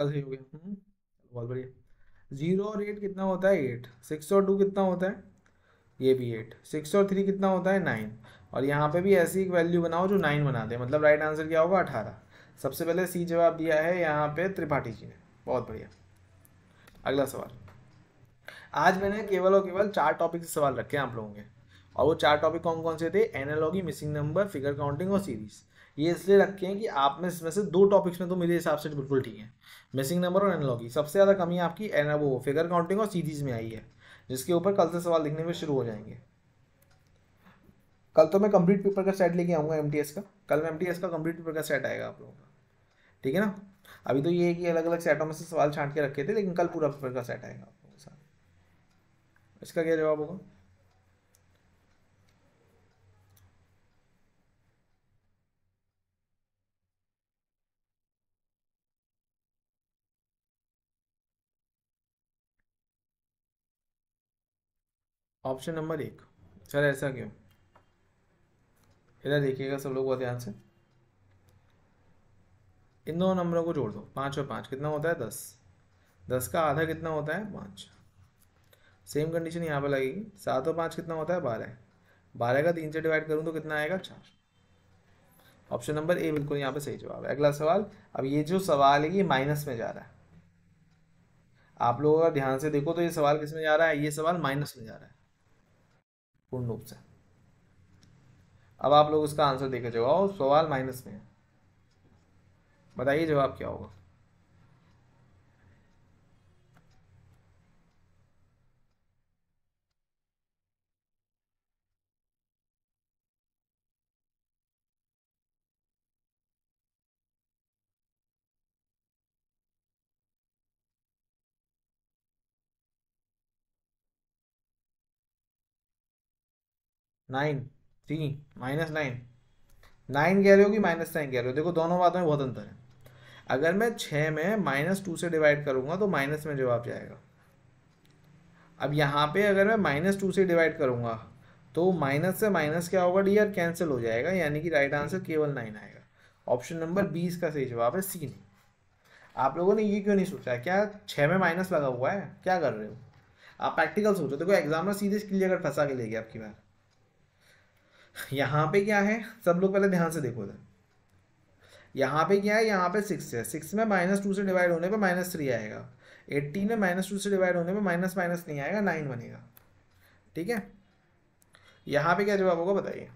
A: इसका सही हो गया हम्म, बहुत बढ़िया जीरो और एट कितना होता है एट सिक्स और टू कितना होता है ये भी एट सिक्स और थ्री कितना होता है नाइन और यहाँ पे भी ऐसी एक वैल्यू बनाओ जो नाइन बना दे मतलब राइट आंसर क्या होगा अठारह सबसे पहले सी जवाब दिया है यहाँ पे त्रिपाठी जी ने बहुत बढ़िया अगला सवाल आज मैंने केवल और केवल चार टॉपिक से सवाल रखे हैं आप लोगों के और वो चार टॉपिक कौन कौन से थे analogy missing number figure counting और सीरीज़ ये इसलिए रखे हैं कि आप में इसमें से दो टॉपिक्स में तो मेरे हिसाब से बिल्कुल ठीक है मिसिंग नंबर और एनालॉगी सबसे ज़्यादा कमी आपकी वो फिगर काउंटिंग और सीरीज में आई है जिसके ऊपर कल से सवाल लिखने में शुरू हो जाएंगे कल तो मैं कंप्लीट पेपर का सेट लेके आऊँगा एम का कल मैं एम का कंप्लीट पेपर का सेट आएगा आप लोगों का ठीक है ना अभी तो ये है कि अलग अलग सेटों में से सवाल छांट के रखे थे लेकिन कल पूरा पेपर का सेट आएगा आप लोगों के साथ इसका क्या जवाब होगा ऑप्शन नंबर एक सर ऐसा क्यों इधर देखिएगा सब लोग बहुत ध्यान से इन दो नंबरों को जोड़ दो पाँच और पाँच कितना होता है दस दस का आधा कितना होता है पाँच सेम कंडीशन यहाँ पर लगेगी सात और पाँच कितना होता है बारह बारह का तीन से डिवाइड करूँ तो कितना आएगा चार ऑप्शन नंबर ए बिल्कुल यहाँ पे सही जवाब है अगला सवाल अब ये जो सवाल है ये माइनस में जा रहा है आप लोगों का ध्यान से देखो तो ये सवाल किस में जा रहा है ये सवाल माइनस में जा रहा है पूर्ण रूप से अब आप लोग उसका आंसर देखे जाओ और सवाल माइनस में बताइए जवाब क्या होगा nine three minus nine nine कह रहे हो कि माइनस नाइन कह रहे हो देखो दोनों बातों में बहुत अंतर है अगर मैं छः में माइनस टू से डिवाइड करूँगा तो माइनस में जवाब जाएगा अब यहाँ पे अगर मैं माइनस टू से डिवाइड करूँगा तो माइनस से माइनस क्या होगा डी आर कैंसिल हो जाएगा यानी कि राइट आंसर केवल नाइन आएगा ऑप्शन नंबर बीस का सही जवाब है सी नहीं आप लोगों ने ये क्यों नहीं सोचा क्या छः में माइनस लगा हुआ है क्या कर रहे हो आप प्रैक्टिकल सोचो देखो एग्जाम में सीधे क्लियर कर फंसा के लेगी आपकी बार यहाँ पे क्या है सब लोग पहले ध्यान से देखो इधर यहाँ पे क्या है यहाँ पे सिक्स है सिक्स में माइनस टू से डिवाइड होने पे माइनस थ्री आएगा एट्टीन में माइनस टू से डिवाइड होने पे माइनस माइनस नहीं आएगा नाइन बनेगा ठीक है यहाँ पे क्या जवाब होगा बताइए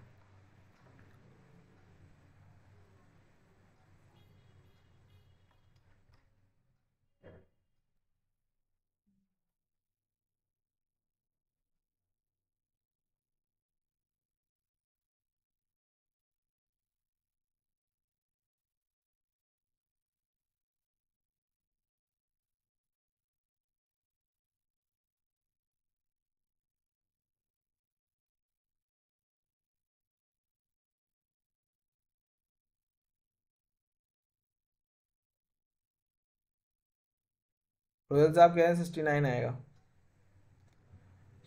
A: रोयल साहब कह रहे हैं सिक्सटी नाइन आएगा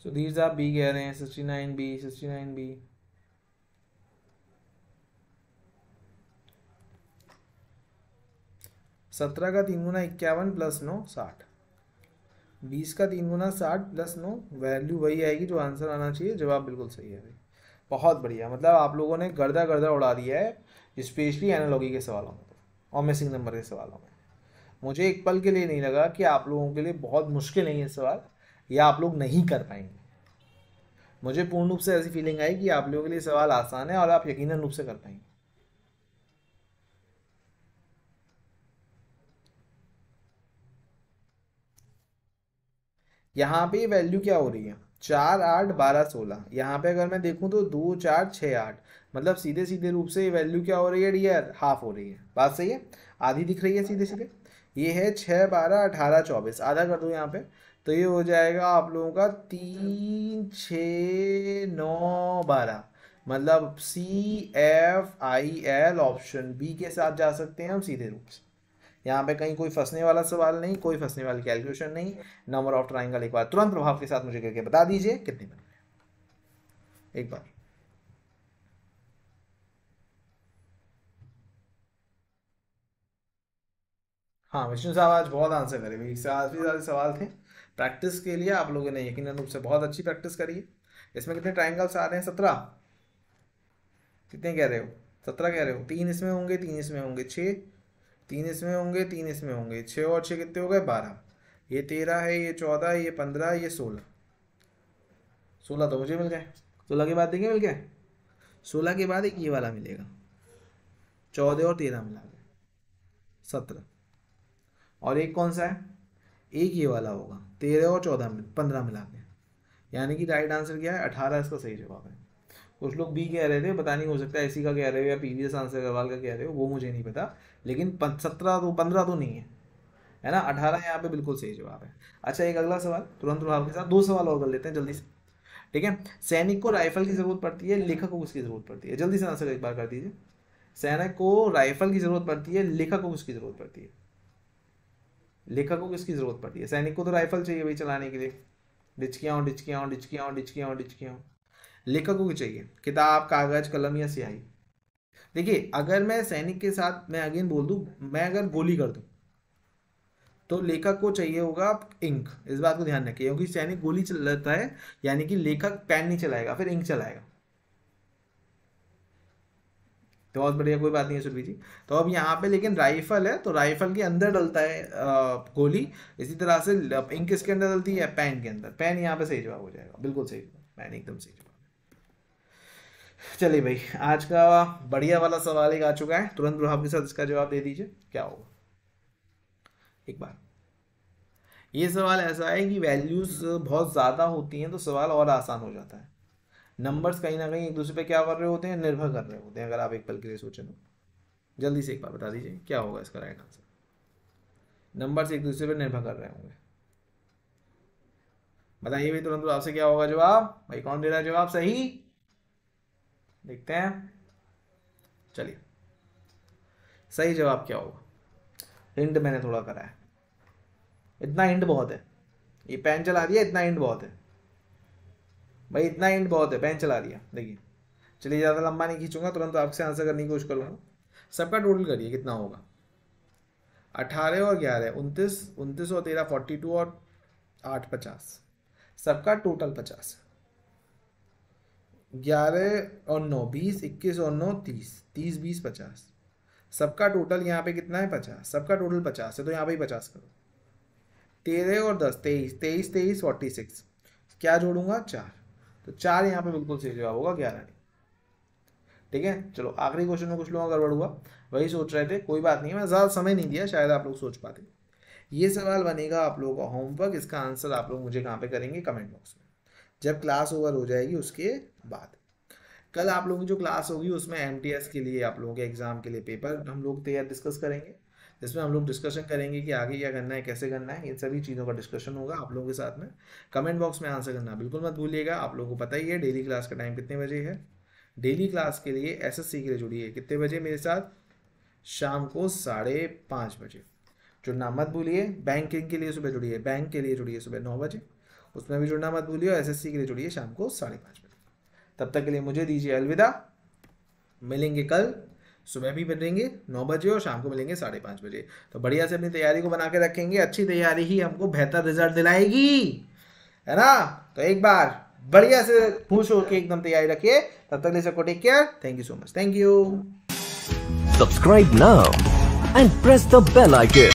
A: सुधीर साहब बी कह रहे हैं sixty nine B sixty nine B सत्रह का तीन गुना इक्यावन प्लस नौ साठ बीस का तीन गुना साठ प्लस नौ वैल्यू वही आएगी जो आंसर आना चाहिए जवाब बिल्कुल सही है भाई बहुत बढ़िया मतलब आप लोगों ने गर्दा गर्दा उड़ा दिया है स्पेशली एनालॉगी के सवालों में और मिसिंग नंबर के सवालों में मुझे एक पल के लिए नहीं लगा कि आप लोगों के लिए बहुत मुश्किल है ये सवाल या आप लोग नहीं कर पाएंगे मुझे पूर्ण रूप से ऐसी फीलिंग आई कि आप लोगों के लिए सवाल आसान है और आप यकीन रूप से कर पाएंगे यहाँ पे वैल्यू क्या हो रही है चार आठ बारह सोलह यहाँ पे अगर मैं देखूँ तो दो चार छः आठ मतलब सीधे सीधे रूप से ये वैल्यू क्या हो रही है डियर हाफ हो रही है बात सही है आधी दिख रही है सीधे सीधे ये है छः बारह अठारह चौबीस आधा कर दो यहाँ पे तो ये हो जाएगा आप लोगों का तीन छ नौ बारह मतलब C F I L option B के साथ जा सकते हैं हम सीधे रूप से यहाँ पे कहीं कोई फंसने वाला सवाल नहीं कोई फंसने वाली कैलकुलेशन नहीं नंबर ऑफ ट्राइंगल एक बार तुरंत प्रभाव के साथ मुझे करके बता दीजिए कितने बन गए एक बार हाँ विष्णु साहब आज बहुत आंसर करे भी काफ़ी सारे सवाल थे प्रैक्टिस के लिए आप लोगों ने यकीन रूप से बहुत अच्छी प्रैक्टिस करी है इसमें कितने ट्राइंगल्स आ रहे हैं सत्रह कितने कह रहे हो सत्रह कह रहे हो तीन इसमें होंगे तीन इसमें होंगे छः तीन इसमें होंगे तीन इसमें होंगे छः और छः कितने हो गए बारह ये तेरह है ये चौदह ये पंद्रह ये सोलह सोलह तो मुझे मिल गए सोलह के बाद देखिए मिल गए सोलह के बाद एक ये वाला मिलेगा चौदह और तेरह मिला गया सत्रह और एक कौन सा है एक ये वाला होगा तेरह और चौदह मिल पंद्रह मिला के यानी कि राइट आंसर क्या है अठारह इसका सही जवाब है कुछ लोग बी कह रहे थे पता नहीं हो सकता इसी का कह रहे हो या पीवीएस आंसर अग्रवाल का कह रहे हो वो मुझे नहीं पता लेकिन सत्रह तो पंद्रह तो नहीं है है ना अठारह यहाँ पे बिल्कुल सही जवाब है अच्छा एक अगला सवाल तुरंत प्रभाव के साथ दो सवाल और कर लेते हैं जल्दी से ठीक है सैनिक को राइफल की ज़रूरत पड़ती है लेखक को उसकी ज़रूरत पड़ती है जल्दी से आंसर एक बार कर दीजिए सैनिक को राइफल की ज़रूरत पड़ती है लेखक को उसकी ज़रूरत पड़ती है लेखक को किसकी जरूरत पड़ती है सैनिक को तो राइफल चाहिए भाई चलाने के लिए डिचकियाँ डिचकियाँ डिचकियाँ डिचकियाँ डिचकियाँ लेखक को चाहिए किताब कागज कलम या स्याही देखिए अगर मैं सैनिक के साथ मैं अगेन बोल दूँ मैं अगर गोली कर दूँ तो लेखक को चाहिए होगा इंक इस बात को ध्यान रखिए क्योंकि सैनिक गोली चलाता है यानी कि लेखक पेन नहीं चलाएगा फिर इंक चलाएगा तो बहुत बढ़िया कोई बात नहीं है सुरभि जी तो अब यहाँ पे लेकिन राइफल है तो राइफल के अंदर डलता है गोली इसी तरह से इंक इसके अंदर डलती है पैन के अंदर पैन यहाँ पे सही जवाब हो जाएगा बिल्कुल सही पैन एकदम सही जवाब चलिए भाई आज का बढ़िया वाला सवाल एक आ चुका है तुरंत प्रभाव के साथ इसका जवाब दे दीजिए क्या होगा एक बार ये सवाल ऐसा है कि वैल्यूज़ बहुत ज़्यादा होती हैं तो सवाल और आसान हो जाता है नंबर्स कहीं ना कहीं एक दूसरे पे क्या कर रहे होते हैं निर्भर कर रहे होते हैं अगर आप एक पल के लिए सोचें तो जल्दी से एक बार बता दीजिए क्या होगा इसका राइट आंसर नंबर्स एक दूसरे पर निर्भर कर रहे होंगे बताइए भाई तुरंत आपसे क्या होगा जवाब भाई कौन दे रहा है जवाब सही देखते हैं चलिए सही जवाब क्या होगा हिंट मैंने थोड़ा करा है इतना हिंट बहुत है ये पेन चला दिया इतना हिंट बहुत है भाई इतना इंड बहुत है पेन चला दिया देखिए चलिए ज़्यादा लंबा नहीं खींचूंगा तुरंत आपसे आंसर करने की कोशिश करूँगा सबका टोटल करिए कितना होगा अठारह और ग्यारह उनतीस उनतीस और तेरह फोर्टी टू और आठ पचास सबका टोटल पचास ग्यारह और नौ बीस इक्कीस और नौ तीस तीस बीस पचास सबका टोटल यहाँ पे कितना है पचास सबका टोटल पचास है तो यहाँ पे ही पचास करो तेरह और दस तेईस तेईस तेईस फोर्टी सिक्स क्या जोड़ूंगा चार तो चार यहाँ पे बिल्कुल सही जवाब होगा ग्यारह ठीक है चलो आखिरी क्वेश्चन में कुछ लोगों का गड़बड़ हुआ वही सोच रहे थे कोई बात नहीं मैंने ज़्यादा समय नहीं दिया शायद आप लोग सोच पाते ये सवाल बनेगा आप लोगों का होमवर्क इसका आंसर आप लोग मुझे कहाँ पर करेंगे कमेंट बॉक्स में जब क्लास ओवर हो जाएगी उसके बाद कल आप लोगों की जो क्लास होगी उसमें एम के लिए आप लोगों के एग्ज़ाम के लिए पेपर हम लोग तैयार डिस्कस करेंगे जिसमें हम लोग डिस्कशन करेंगे कि आगे क्या करना है कैसे करना है इन सभी चीज़ों का डिस्कशन होगा आप लोगों के साथ में कमेंट बॉक्स में आंसर करना बिल्कुल मत भूलिएगा आप लोगों को पता ही है डेली क्लास का टाइम कितने बजे है डेली क्लास के लिए सी के लिए जुड़िए कितने बजे मेरे साथ शाम को साढ़े पाँच बजे जुड़ना मत भूलिए बैंकिंग के लिए सुबह जुड़िए बैंक के लिए जुड़िए सुबह नौ बजे उसमें भी जुड़ना मत भूलिए और सी के लिए जुड़िए शाम को साढ़े पाँच बजे तब तक के लिए मुझे दीजिए अलविदा मिलेंगे कल सुबह भी बनेंगे नौ बजे और शाम को मिलेंगे साढ़े पाँच बजे तो बढ़िया से अपनी तैयारी को बना के रखेंगे अच्छी तैयारी ही हमको बेहतर रिजल्ट दिलाएगी है ना तो एक बार बढ़िया से खुश होकर एकदम तैयारी रखिए तब तक ले सबको take care thank you so much thank you subscribe now and press the bell icon